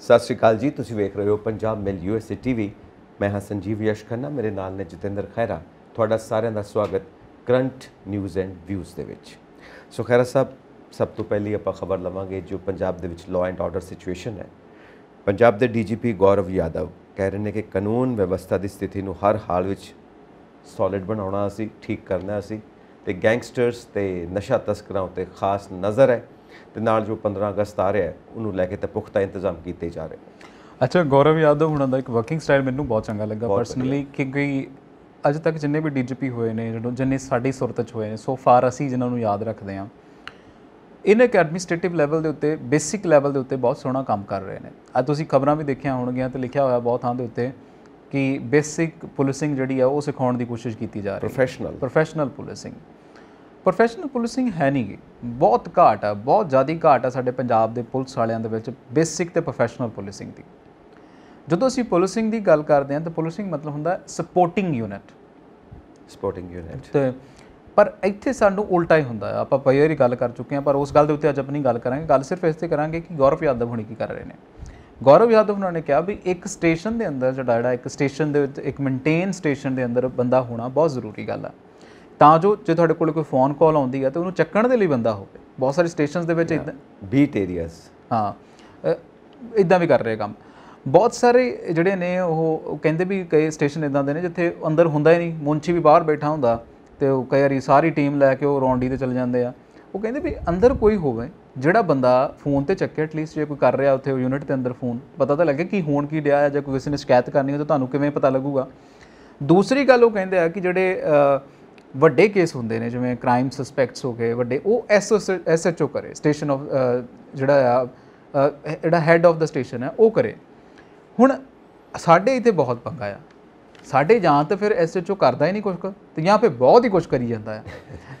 ਸਤਿ ਸ਼੍ਰੀ ਅਕਾਲ ਜੀ ਤੁਸੀਂ ਵੇਖ ਰਹੇ ਹੋ ਪੰਜਾਬ ਮਿਲ ਯੂਐਸਏ ਟੀਵੀ ਮੈਂ ਹਾਂ ਸੰਜੀਵ ਯਸ਼ ਖੰਨਾ ਮੇਰੇ ਨਾਲ ਨੇ ਜਤਿੰਦਰ ਖੈਰਾ ਤੁਹਾਡਾ ਸਾਰਿਆਂ ਦਾ ਸਵਾਗਤ ਕਰੰਟ ਨਿਊਜ਼ ਐਂਡ ਵਿਊਜ਼ ਦੇ ਵਿੱਚ ਸੋ ਖੈਰਾ ਸਾਹਿਬ ਸਭ ਤੋਂ ਪਹਿਲੀ ਆਪਾਂ ਖਬਰ ਲਵਾਂਗੇ ਜੋ ਪੰਜਾਬ ਦੇ ਵਿੱਚ ਲਾਅ ਐਂਡ ਆਰਡਰ ਸਿਚੁਏਸ਼ਨ ਹੈ ਪੰਜਾਬ ਦੇ ਡੀਜੀਪੀ ਗੌਰਵ ਯਾਦਵ ਕਹਿ ਰਹੇ ਨੇ ਕਿ ਕਾਨੂੰਨ ਵਿਵਸਥਾ ਦੀ ਸਥਿਤੀ ਨੂੰ ਹਰ ਹਾਲ ਵਿੱਚ ਸੋਲਿਡ ਬਣਾਉਣਾ ਸੀ ਠੀਕ ਕਰਨਾ ਸੀ ਤੇ ਗੈਂਗਸਟਰਸ ਤੇ ਨਸ਼ਾ ਤਸਕਰਾਂ ਉਤੇ ਖਾਸ ਨਜ਼ਰ ਹੈ ਤੇ ਨਾਲ ਜੋ 15 ਅਗਸਤ ਆ ਰਿਹਾ ਉਹਨੂੰ ਲੈ ਕੇ ਤੇ ਪੁਖਤਾ ਇੰਤਜ਼ਾਮ ਕੀਤੇ ਜਾ ਰਹੇ ਅੱਛਾ ਗੌਰਵ ਯਾਦਵ ਹੁਣਾਂ ਦਾ ਇੱਕ ਵਰਕਿੰਗ ਸਟਾਈਲ ਮੈਨੂੰ ਬਹੁਤ ਚੰਗਾ ਲੱਗਾ ਪਰਸਨਲੀ ਕਿਉਂਕਿ ਅੱਜ ਤੱਕ ਜਿੰਨੇ ਵੀ ਡੀਜੀਪੀ ਹੋਏ ਨੇ ਜਦੋਂ ਜਿੰਨੇ ਸਾਡੀ ਸੁਰਤ ਚ ਹੋਏ ਨੇ ਸੋ ਫਾਰ ਅਸੀਂ ਜਿਨ੍ਹਾਂ ਨੂੰ ਯਾਦ ਰੱਖਦੇ ਆ ਇਨ ਇੱਕ ਐਡਮਿਨਿਸਟ੍ਰੇਟਿਵ ਲੈਵਲ ਦੇ ਉੱਤੇ ਬੇਸਿਕ ਲੈਵਲ ਦੇ ਉੱਤੇ ਬਹੁਤ ਸੋਹਣਾ ਕੰਮ ਕਰ ਰਹੇ ਨੇ ਅੱਜ ਤੁਸੀਂ ਖਬਰਾਂ ਵੀ ਦੇਖਿਆ ਹੋਣਗੀਆਂ ਤੇ ਲਿਖਿਆ ਹੋਇਆ ਬਹੁਤ ਥਾਂ ਦੇ ਉੱਤੇ ਕਿ ਬੇਸਿਕ ਪੁਲਿਸਿੰਗ ਜਿਹੜੀ ਆ ਉਹ ਸਿਖਾਉਣ ਦੀ ਕੋਸ਼ਿਸ਼ ਕੀਤੀ ਜਾ ਰਹੀ ਹੈ professional professional policing professional policing ਹੈ ਨਹੀਂ ਗੀ ਬਹੁਤ ਘਾਟ ਆ ਬਹੁਤ ਜ਼ਿਆਦਾ ਘਾਟ ਆ ਸਾਡੇ ਪੰਜਾਬ ਦੇ ਪੁਲਿਸ ਵਾਲਿਆਂ ਦੇ ਵਿੱਚ ਬੇਸਿਕ ਤੇ ਪ੍ਰੋਫੈਸ਼ਨਲ ਪੁਲਿਸਿੰਗ ਦੀ ਜਦੋਂ ਅਸੀਂ ਪੁਲਿਸਿੰਗ ਦੀ ਗੱਲ ਕਰਦੇ ਹਾਂ ਤਾਂ ਪੁਲਿਸਿੰਗ ਮਤਲਬ ਹੁੰਦਾ ਸਪੋਰਟਿੰਗ ਯੂਨਿਟ ਸਪੋਰਟਿੰਗ ਯੂਨਿਟ ਤੇ ਪਰ ਇੱਥੇ ਸਾਨੂੰ ਉਲਟਾ ਹੀ ਹੁੰਦਾ ਆਪਾਂ ਪਹਿਲਾਂ ਗੱਲ ਕਰ ਚੁੱਕੇ ਹਾਂ ਪਰ ਉਸ ਗੱਲ ਦੇ ਉੱਤੇ ਅੱਜ ਆਪਣੀ ਗੱਲ ਕਰਾਂਗੇ ਗੱਲ ਸਿਰਫ ਇਸ ਤੇ ਕਰਾਂਗੇ ਕਿ ਗੌਰਵ ਯਾਦਵ ਹੁਣੇ ਕੀ ਕਰ ਰਹੇ ਨੇ ਗੌਰਵ ਯਾਦਵ ਉਹਨਾਂ ਨੇ ਕਿਹਾ ਵੀ ਇੱਕ ਸਟੇਸ਼ਨ ਦੇ ਅੰਦਰ ਜਿਹੜਾ ਇੱਕ ਸਟੇਸ਼ਨ ਦੇ ਵਿੱਚ ਇੱਕ ਮੇਨਟੇਨ ਸਟੇਸ਼ਨ ਦੇ ਅੰਦਰ ਬੰਦਾ ਹੋਣਾ ਬਹੁਤ ਜ਼ਰੂਰੀ ਗੱਲ ਆ ਤਾਂ ਜੋ ਜੇ ਤੁਹਾਡੇ ਕੋਲ ਕੋਈ ਫੋਨ ਕਾਲ ਆਉਂਦੀ ਹੈ ਤੇ ਉਹਨੂੰ ਚੱਕਣ ਦੇ ਲਈ ਬੰਦਾ ਹੋਵੇ ਬਹੁਤ ਸਾਰੇ ਸਟੇਸ਼ਨਸ ਦੇ ਵਿੱਚ ਇਦਾਂ ਬੀਟ ਏਰੀਆਸ ਹਾਂ ਇਦਾਂ ਵੀ ਕਰ ਰਹੇ ਕੰਮ ਬਹੁਤ ਸਾਰੇ ਜਿਹੜੇ ਨੇ ਉਹ ਕਹਿੰਦੇ ਵੀ ਕਈ ਸਟੇਸ਼ਨ ਇਦਾਂ ਦੇ ਨੇ ਜਿੱਥੇ ਅੰਦਰ ਹੁੰਦਾ ਹੀ ਨਹੀਂ ਮੁੰਚੀ ਵੀ ਬਾਹਰ ਬੈਠਾ ਹੁੰਦਾ ਤੇ ਉਹ ਕਈ ਵਾਰੀ ਸਾਰੀ ਟੀਮ ਲੈ ਕੇ ਉਹ ਰੌਂਡੀ ਤੇ ਚਲ ਜਾਂਦੇ ਆ ਉਹ ਕਹਿੰਦੇ ਵੀ ਅੰਦਰ ਕੋਈ ਹੋਵੇ ਜਿਹੜਾ ਬੰਦਾ ਫੋਨ ਤੇ ਚੱਕੇ ਏਟਲੀਸਟ ਜੇ ਕੋਈ ਕਰ ਰਿਹਾ ਉੱਥੇ ਉਹ ਯੂਨਿਟ ਦੇ ਅੰਦਰ ਫੋਨ ਪਤਾ ਤਾਂ ਲੱਗੇ ਕਿ ਹੋਣ ਕੀ ਡਿਆ ਜਾਂ ਕੋਈ ਕਿਸੇ ਨੇ ਸ਼ਿਕਾਇਤ ਕਰਨੀ ਹੋ ਤਾਂ ਤੁਹਾਨੂੰ ਕਿਵੇਂ ਪਤਾ ਲੱਗੂਗਾ ਦੂਸਰੀ ਗੱਲ ਉਹ ਕਹਿੰਦੇ ਆ ਕਿ ਜਿਹੜੇ ਵੱਡੇ ਕੇਸ ਹੁੰਦੇ ਨੇ ਜਿਵੇਂ ਕ੍ਰਾਈਮ ਸਸਪੈਕਟਸ ਹੋ ਗਏ ਵੱਡੇ ਉਹ ਐਸਐਚਓ ਕਰੇ ਸਟੇਸ਼ਨ ਆਫ ਜਿਹੜਾ ਆ ਜਿਹੜਾ ਹੈੱਡ ਆਫ ਦਾ ਸਟੇਸ਼ਨ ਹੈ ਉਹ ਕਰੇ ਹੁਣ ਸਾਡੇ ਇੱਥੇ ਬਹੁਤ ਪੰਗਾ ਆ ਸਾਡੇ ਜਾਂ ਤਾਂ ਫਿਰ ਐਸਐਚਓ ਕਰਦਾ ਹੀ ਨਹੀਂ ਕੁਝ ਤੇ ਜਾਂ ਫਿਰ ਬਹੁਤ ਹੀ ਕੁਝ ਕਰੀ ਜਾਂਦਾ ਆ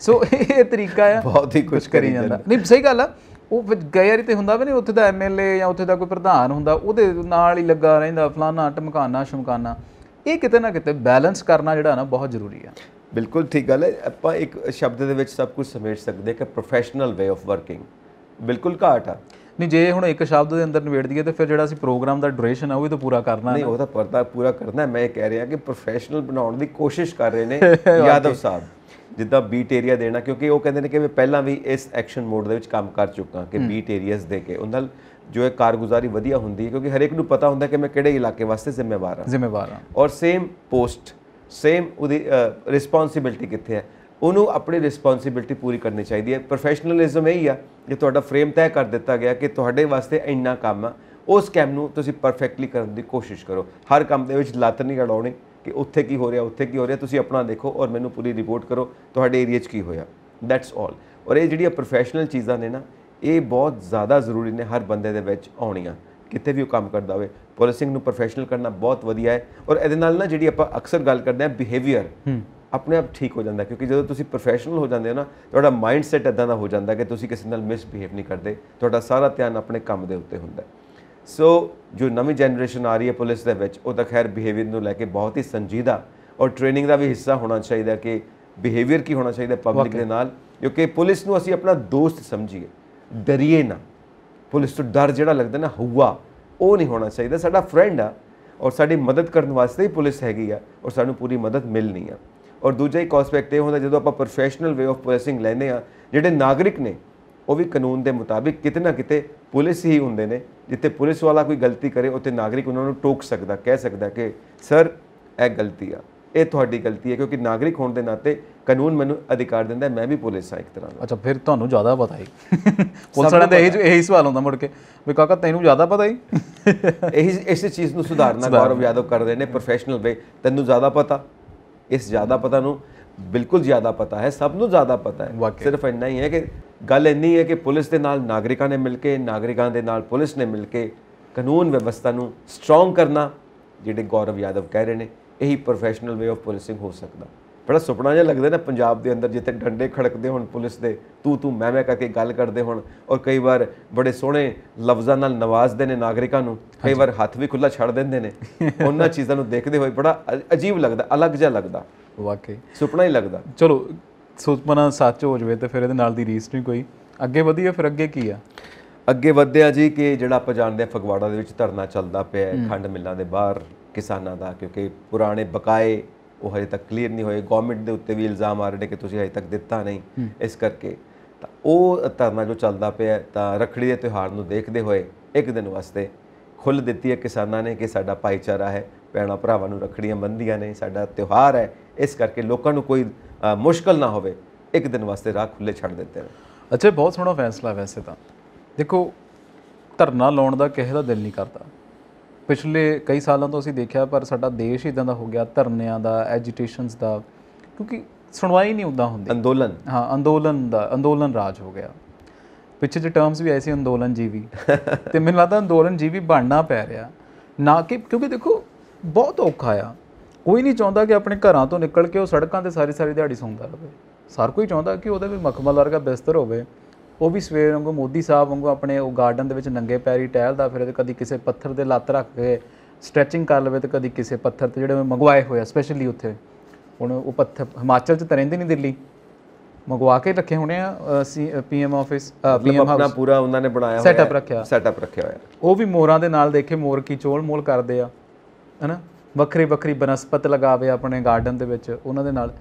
ਸੋ ਇਹ ਤਰੀਕਾ ਆ ਬਹੁਤ ਹੀ ਕੁਝ ਕਰੀ ਜਾਂਦਾ ਨਹੀਂ ਸਹੀ ਗੱਲ ਆ ਉਹ ਗਏ ਤੇ ਹੁੰਦਾ ਵੀ ਨਹੀਂ ਉੱਥੇ ਦਾ ਐਮਐਲਏ ਜਾਂ ਉੱਥੇ ਦਾ ਕੋਈ ਪ੍ਰਧਾਨ ਹੁੰਦਾ ਉਹਦੇ ਨਾਲ ਹੀ ਲੱਗਾ ਰਹਿੰਦਾ ਫਲਾਨਾ ਟਮਕਾਨਾ ਸ਼ਮਕਾਨਾ ਇਹ ਕਿਤੇ ਨਾ ਕਿਤੇ ਬੈਲੈਂਸ ਕਰਨਾ ਜਿਹੜਾ ਨਾ ਬਹੁਤ ਜ਼ਰੂਰੀ ਆ ਬਿਲਕੁਲ ਠੀਕ ਗੱਲ ਹੈ ਆਪਾਂ ਇੱਕ ਸ਼ਬਦ ਦੇ ਵਿੱਚ ਸਭ ਕੁਝ ਸਮੇਟ ਸਕਦੇ ਕਿ ਪ੍ਰੋਫੈਸ਼ਨਲ ਵੇ ਆਫ ਵਰਕਿੰਗ ਬਿਲਕੁਲ ਘਾਟ ਆ ਨਹੀਂ ਜੇ ਹੁਣ ਇੱਕ ਸ਼ਬਦ ਦੇ ਅੰਦਰ ਨਿਬੇੜ ਦਈਏ ਤੇ ਫਿਰ ਜਿਹੜਾ ਅਸੀਂ ਪ੍ਰੋਗਰਾਮ ਦਾ ਡਿਊਰੇਸ਼ਨ ਆ ਉਹ ਵੀ ਤਾਂ ਪੂਰਾ ਕਰਨਾ ਨਹੀਂ ਉਹ ਤਾਂ ਪਰਦਾ ਪੂਰਾ ਕਰਨਾ ਮੈਂ ਇਹ ਕਹਿ ਰਿਹਾ ਕਿ ਪ੍ਰੋਫੈਸ਼ਨਲ ਬਣਾਉਣ ਦੀ ਕੋਸ਼ਿਸ਼ ਕਰ ਰਹੇ ਨੇ ਯਾਦਵ ਸਾਹਿਬ ਜਿੱਦਾਂ ਬੀਟ ਏਰੀਆ ਦੇਣਾ ਕਿਉਂਕਿ ਉਹ ਕਹਿੰਦੇ ਨੇ ਕਿ ਮੈਂ ਪਹਿਲਾਂ ਵੀ ਇਸ ਐਕਸ਼ਨ ਮੋਡ ਦੇ ਵਿੱਚ ਕੰਮ ਕਰ ਚੁੱਕਾ ਕਿ ਬੀਟ ਏਰੀਆਸ ਦੇ ਕੇ ਉਹਨਾਂ ਜੋ ਇੱਕ ਕਾਰਗੁਜ਼ਾਰੀ ਵਧੀਆ ਹੁੰਦੀ ਹੈ ਕਿਉਂਕਿ ਹਰ ਇੱਕ ਨੂੰ ਪਤਾ ਹੁੰਦਾ ਕਿ ਮੈਂ ਕਿਹੜੇ ਇਲਾਕੇ ਵਾਸਤੇ ਜ਼ਿੰਮੇਵਾਰ ਹਾਂ ਜ਼ਿੰਮੇਵਾਰ ਹਾਂ ਔਰ ਸੇਮ ਪੋਸਟ ਸੇਮ ਉਹਦੀ ਰਿਸਪੌਂਸਿਬਿਲਟੀ ਕਿੱਥੇ ਹੈ ਉਹਨੂੰ ਆਪਣੀ ਰਿਸਪੌਂਸਿਬਿਲਟੀ ਪੂਰੀ ਕਰਨੀ ਚਾਹੀਦੀ ਹੈ ਪ੍ਰੋਫੈਸ਼ਨਲਿਜ਼ਮ ਇਹ ਹੀ ਆ ਕਿ ਤੁਹਾਡਾ ਫਰੇਮ ਤੈਅ ਕਰ ਦਿੱਤਾ ਗਿਆ ਕਿ ਤੁਹਾਡੇ ਵਾਸਤੇ ਇੰਨਾ ਕੰਮ ਆ ਉਸ ਕੰਮ ਨੂੰ ਤੁਸੀਂ ਪਰਫੈਕਟਲੀ ਕਰਨ ਦੀ ਕੋਸ਼ਿਸ਼ ਕਰੋ ਹਰ ਕੰਮ ਦੇ ਵਿੱਚ ਲੱਤ ਨਹੀਂ ਘੜਾਉਣੀ ਕਿ ਉੱਥੇ ਕੀ ਹੋ ਰਿਹਾ ਉੱਥੇ ਕੀ ਹੋ ਰਿਹਾ ਤੁਸੀਂ ਆਪਣਾ ਦੇਖੋ ਔਰ ਮੈਨੂੰ ਪੂਰੀ ਰਿਪੋਰਟ ਕਰੋ ਤੁਹਾਡੇ ਏਰੀਆ 'ਚ ਕੀ ਹੋਇਆ ਦੈਟਸ ਆਲ ਔਰ ਇਹ ਜਿਹੜੀਆਂ ਪ੍ਰੋਫੈਸ਼ਨਲ ਚੀਜ਼ਾਂ ਨੇ ਨਾ ਇਹ ਬਹੁਤ ਜ਼ਿਆਦਾ ਜ਼ਰੂਰੀ ਨੇ ਹਰ ਬੰਦੇ ਦੇ ਵਿੱਚ ਆਉਣੀਆਂ ਕਿਤੇ ਵੀ ਉਹ ਕੰਮ ਕਰਦਾ ਹੋਵੇ ਪੁਲਿਸਿੰਗ ਨੂੰ ਪ੍ਰੋਫੈਸ਼ਨਲ ਕਰਨਾ ਬਹੁਤ ਵਧੀਆ ਹੈ ਔਰ ਇਹਦੇ ਨਾਲ ਨਾ ਜਿਹੜੀ ਆਪਾਂ ਅਕਸਰ ਗੱਲ ਕਰਦੇ ਆ ਬਿਹੇਵੀਅਰ ਆਪਣੇ ਆਪ ਠੀਕ ਹੋ ਜਾਂਦਾ ਕਿਉਂਕਿ ਜਦੋਂ ਤੁਸੀਂ ਪ੍ਰੋਫੈਸ਼ਨਲ ਹੋ ਜਾਂਦੇ ਹੋ ਨਾ ਤੁਹਾਡਾ ਮਾਈਂਡ ਸੈਟ ਇਦਾਂ ਦਾ ਹੋ ਜਾਂਦਾ ਕਿ ਤੁਸੀਂ ਕਿਸੇ ਨਾਲ ਮਿਸਬਿਹੇਵ ਨਹੀਂ ਕਰਦੇ ਤੁਹਾਡਾ ਸਾਰਾ ਧਿਆਨ ਆਪਣੇ ਕੰਮ ਦੇ ਉੱਤੇ ਹੁੰਦਾ ਸੋ ਜੋ ਨਵੀਂ ਜਨਰੇਸ਼ਨ ਆ ਰਹੀ ਹੈ ਪੁਲਿਸ ਦੇ ਵਿੱਚ ਉਹ ਤਾਂ ਖੈਰ ਬਿਹੇਵੀਅਰ ਨੂੰ ਲੈ ਕੇ ਬਹੁਤ ਹੀ ਸੰਜੀਦਾ ਔਰ ਟ੍ਰੇਨਿੰਗ ਦਾ ਵੀ ਹਿੱਸਾ ਹੋਣਾ ਚਾਹੀਦਾ ਕਿ ਬਿਹੇਵੀਅਰ ਕੀ ਹੋਣਾ ਚਾਹੀਦਾ ਪਬਲਿਕ ਦੇ ਨਾਲ ਕਿਉਂਕਿ ਪੁਲਿਸ ਨੂੰ ਅਸੀਂ ਆਪਣਾ ਦੋਸਤ ਸਮਝੀਏ ਡਰੀਏ ਨਾ ਪੁਲਿਸ ਤੋਂ ਡਰ ਜਿਹੜਾ ਲੱਗਦਾ ਨਾ ਹਊਆ ਉਹ ਨਹੀਂ ਹੋਣਾ ਚਾਹੀਦਾ ਸਾਡਾ ਫਰੈਂਡ ਆ ਔਰ ਸਾਡੀ ਮਦਦ ਕਰਨ ਵਾਸਤੇ ਹੀ ਪੁਲਿਸ ਹੈਗੀ ਆ ਔਰ ਸਾਨੂੰ ਪੂਰੀ ਮਦਦ ਮਿਲਣੀ ਆ ਔਰ ਦੂਜਾ ਇੱਕ ਆਸਪੈਕਟ ਇਹ ਹੁੰਦਾ ਜਦੋਂ ਆਪਾਂ ਪ੍ਰੋਫੈਸ਼ਨਲ ਵੇ ਆਫ ਪੁਲਿਸਿੰਗ ਲੈਂਦੇ ਆ ਜਿਹੜੇ ਨਾਗਰਿਕ ਨੇ ਉਹ ਵੀ ਕਾਨੂੰਨ ਦੇ ਮੁਤਾਬਿਕ ਕਿਤਨਾ ਕਿਤੇ ਪੁਲਿਸ ਹੀ ਹੁੰਦੇ ਨੇ ਜਿੱਥੇ ਪੁਲਿਸ ਵਾਲਾ ਕੋਈ ਗਲਤੀ ਕਰੇ ਉੱਥੇ ਨਾਗਰਿਕ ਉਹਨਾਂ ਨੂੰ ਟੋਕ ਸਕਦਾ ਕਹਿ ਸਕਦਾ ਕਿ ਸਰ ਇਹ ਗਲਤੀ ਆ ਇਹ ਤੁਹਾਡੀ ਗਲਤੀ ਹੈ ਕਿਉਂਕਿ ਨਾਗਰਿਕ ਹੋਣ ਦੇ ਨਾਤੇ ਕਾਨੂੰਨ ਮੈਨੂੰ ਅਧਿਕਾਰ ਦਿੰਦਾ ਮੈਂ ਵੀ ਪੁਲਿਸ ਆ ਇੱਕ ਤਰ੍ਹਾਂ ਦਾ ਅੱਛਾ ਫਿਰ ਤੁਹਾਨੂੰ ਜ਼ਿਆਦਾ ਪਤਾ ਹੈ ਪੁਲਿਸ ਵਾਲਿਆਂ ਦਾ ਇਹ ਇਹੀ ਸਵਾਲ ਹੁੰਦਾ ਮੁੜ ਕੇ ਵੀ ਕਾਕਾ ਤੈਨੂੰ ਜ਼ਿਆਦਾ ਪਤਾ ਹੈ ਇਹੀ ਇਸ ਚੀਜ਼ ਨੂੰ ਸੁਧਾਰਨਾ ਗੌਰਵ ਯਾਦਵ ਕਰਦੇ ਨੇ ਪ੍ਰੋਫੈਸ਼ਨਲ ਵੇ ਤੈਨੂੰ ਜ਼ਿਆਦਾ ਪਤਾ ਇਸ ਜ਼ਿਆਦਾ ਪਤਾ ਨੂੰ ਬਿਲਕੁਲ ਜ਼ਿਆਦਾ ਪਤਾ ਹੈ ਸਭ ਨੂੰ ਜ਼ਿਆਦਾ ਪਤਾ ਹੈ ਸਿਰਫ ਇੰਨਾ ਹੀ ਹੈ ਕਿ ਗੱਲ ਇੰਨੀ ਹੈ ਕਿ ਪੁਲਿਸ ਦੇ ਨਾਲ ਨਾਗਰਿਕਾਂ ਨੇ ਮਿਲ ਕੇ ਨਾਗਰਿਕਾਂ ਦੇ ਨਾਲ ਪੁਲਿਸ ਨੇ ਮਿਲ ਕੇ ਕਾਨੂੰਨ ਵਿਵਸਥਾ ਨੂੰ ਸਟਰੋਂਗ ਕਰਨਾ ਜਿਹੜੇ ਗੌਰਵ ਯਾਦਵ ਕਹਿ ਰਹੇ ਨੇ ਇਹੀ ਪ੍ਰੋਫੈਸ਼ਨਲ ਵੇ ਆਫ ਪੁਲਿਸਿੰਗ ਹੋ ਸਕਦਾ ਬੜਾ ਸੁਪਨਾ ਜਿਹਾ ਲੱਗਦਾ ਨਾ ਪੰਜਾਬ ਦੇ ਅੰਦਰ ਜਿੱਥੇ ਡੰਡੇ ਖੜਕਦੇ ਹੁਣ ਪੁਲਿਸ ਦੇ ਤੂੰ ਤੂੰ ਮੈਂ ਮੈਂ ਕਰਕੇ ਗੱਲ ਕਰਦੇ ਹੁਣ ਔਰ ਕਈ ਵਾਰ ਬੜੇ ਸੋਹਣੇ ਲਫ਼ਜ਼ਾਂ ਨਾਲ ਨਵਾਜ਼ਦੇ ਨੇ ਨਾਗਰਿਕਾਂ ਨੂੰ ਕਈ ਵਾਰ ਹੱਥ ਵੀ ਖੁੱਲਾ ਛੱਡ ਦਿੰਦੇ ਨੇ ਉਹਨਾਂ ਚੀਜ਼ਾਂ ਨੂੰ ਦੇਖਦੇ ਹੋਏ ਬੜਾ ਅਜੀਬ ਲੱਗਦਾ ਅਲੱਗ ਜਿਹਾ ਲੱਗਦਾ ਵਾਕਈ ਸੁਪਨਾ ਹੀ ਲੱਗਦਾ ਚਲੋ ਸੁਪਨਾ ਸੱਚ ਹੋ ਜਵੇ ਤੇ ਫਿਰ ਇਹਦੇ ਨਾਲ ਦੀ ਰੀਸ ਨਹੀਂ ਕੋਈ ਅੱਗੇ ਵਧੀਏ ਫਿਰ ਅੱਗੇ ਕੀ ਆ ਅੱਗੇ ਵਧਿਆ ਜੀ ਕਿ ਜਿਹੜਾ ਆਪਾਂ ਜਾਣਦੇ ਆ ਫਗਵਾੜਾ ਦੇ ਵਿੱਚ ਧਰਨਾ ਚੱਲਦਾ ਪਿਆ ਖੰਡ ਮਿੱਲਾਂ ਦੇ ਬਾਹਰ ਕਿਸਾਨਾਂ ਦਾ ਕਿਉਂਕਿ ਪੁਰਾਣੇ ਬਕਾਏ ਉਹ ਹਜੇ ਤੱਕ ਕਲੀਅਰ ਨਹੀਂ ਹੋਏ ਗਵਰਨਮੈਂਟ ਦੇ ਉੱਤੇ ਵੀ ਇਲਜ਼ਾਮ ਆ ਰਹੇ ਨੇ ਕਿ ਤੁਸੀਂ ਹਜੇ ਤੱਕ ਦਿੱਤਾ ਨਹੀਂ ਇਸ ਕਰਕੇ ਤਾਂ ਉਹ ਧਰਨਾ ਜੋ ਚੱਲਦਾ ਪਿਆ ਤਾਂ ਰਖੜੀ ਦੇ ਤਿਉਹਾਰ ਨੂੰ ਦੇਖਦੇ ਹੋਏ ਇੱਕ ਦਿਨ ਵਾਸਤੇ ਖੁੱਲ ਦਿੱਤੀ ਹੈ ਕਿਸਾਨਾਂ ਨੇ ਕਿ ਸਾਡਾ ਭਾਈਚਾਰਾ ਹੈ ਪੈਣਾ ਭਰਾਵਾਂ ਨੂੰ ਰਖੜੀਆਂ ਬੰਦੀਆਂ ਨੇ ਸਾਡਾ ਤਿਉਹਾਰ ਹੈ ਇਸ ਕਰਕੇ ਲੋਕਾਂ ਨੂੰ ਕੋਈ ਮੁਸ਼ਕਲ ਨਾ ਹੋਵੇ ਇੱਕ ਦਿਨ ਵਾਸਤੇ ਰਾਹ ਖੁੱਲੇ ਛੱਡ ਦਿੱਤੇ ਨੇ ਅੱਛਾ ਬਹੁਤ ਸੋਹਣਾ ਫੈਸਲਾ ਵੈਸੇ ਤਾਂ ਦੇਖੋ ਧਰਨਾ ਲਾਉਣ ਦਾ ਕਿਸੇ ਦਾ ਦਿਲ ਨਹੀਂ ਕਰਦਾ ਪਿਛਲੇ ਕਈ ਸਾਲਾਂ ਤੋਂ ਅਸੀਂ ਦੇਖਿਆ ਪਰ ਸਾਡਾ ਦੇਸ਼ ਇਦਾਂ ਦਾ ਹੋ ਗਿਆ ਧਰਨਿਆਂ ਦਾ ਐਜੀਟੇਸ਼ਨਸ ਦਾ ਕਿਉਂਕਿ ਸੁਣਵਾਈ ਨਹੀਂ ਉਦਾਂ ਹੁੰਦੀ ਅੰਦੋਲਨ ਹਾਂ ਅੰਦੋਲਨ ਦਾ ਅੰਦੋਲਨ ਰਾਜ ਹੋ ਗਿਆ ਪਿੱਛੇ ਜੇ ਟਰਮਸ ਵੀ ਆਏ ਸੀ ਅੰਦੋਲਨ ਜੀਵੀ ਤੇ ਮੈਨੂੰ ਲੱਗਦਾ ਅੰਦੋਲਨ ਜੀਵੀ ਬਣਨਾ ਪੈ ਰਿਹਾ ਨਾ ਕਿ ਕਿਉਂਕਿ ਦੇਖੋ ਬਹੁਤ ਔਖਾ ਆ ਕੋਈ ਨਹੀਂ ਚਾਹੁੰਦਾ ਕਿ ਆਪਣੇ ਘਰਾਂ ਤੋਂ ਨਿਕਲ ਕੇ ਉਹ ਸੜਕਾਂ ਤੇ ਸਾਰੀ ਸਾਰੀ ਦਿਹਾੜੀ ਸੌਂਦਾ ਰਹੇ ਸਾਰ ਕੋਈ ਚਾਹੁੰਦਾ ਕਿ ਉਹਦੇ ਵੀ ਮਖਮਲ ਵਰਗਾ ਬਿਸਤਰ ਹੋਵੇ ਉਹ ਵੀ ਸਵੇਰ ਵਾਂਗੂ ਮੋਦੀ ਸਾਹਿਬ ਵਾਂਗੂ ਆਪਣੇ ਉਹ ਗਾਰਡਨ ਦੇ ਵਿੱਚ ਨੰਗੇ ਪੈਰੀ ਟਹਿਲਦਾ ਫਿਰ ਉਹ ਕਦੀ ਕਿਸੇ ਪੱਥਰ ਦੇ ਲੱਤ ਰੱਖ ਕੇ ਸਟ੍ਰੈਚਿੰਗ ਕਰ ਲਵੇ ਤੇ ਕਦੀ ਕਿਸੇ ਪੱਥਰ ਤੇ ਜਿਹੜੇ ਮੰਗਵਾਏ ਹੋਏ ਆ ਸਪੈਸ਼ਲੀ ਉੱਥੇ ਹੁਣ ਉਹ ਪੱਥਰ ਹਿਮਾਚਲ ਚ ਤਾਂ ਰਹਿੰਦੇ ਨਹੀਂ ਦਿੱਲੀ ਮੰਗਵਾ ਕੇ ਰੱਖੇ ਹੋਣੇ ਆ ਪੀਐਮ ਆਫਿਸ ਪੀਐਮ ਹਾਊਸ ਆਪਣਾ ਪੂਰਾ ਉਹਨਾਂ ਨੇ ਬਣਾਇਆ ਹੋਇਆ ਸੈਟਅਪ ਰੱਖਿਆ ਸੈਟਅਪ ਰੱਖਿਆ ਹੋਇਆ ਉਹ ਵੀ ਮੋਰਾਂ ਦੇ ਨਾਲ ਦੇਖੇ ਮੋਰ ਕੀ ਚੋਲ ਮੋਲ ਕਰਦੇ ਆ ਹਨਾ ਵੱਖਰੀ ਵੱਖਰੀ ਬਨਸਪਤ ਲਗਾਵੇ ਆਪਣੇ ਗਾਰਡਨ ਦੇ ਵਿੱਚ ਉਹਨਾਂ ਦੇ ਨਾਲ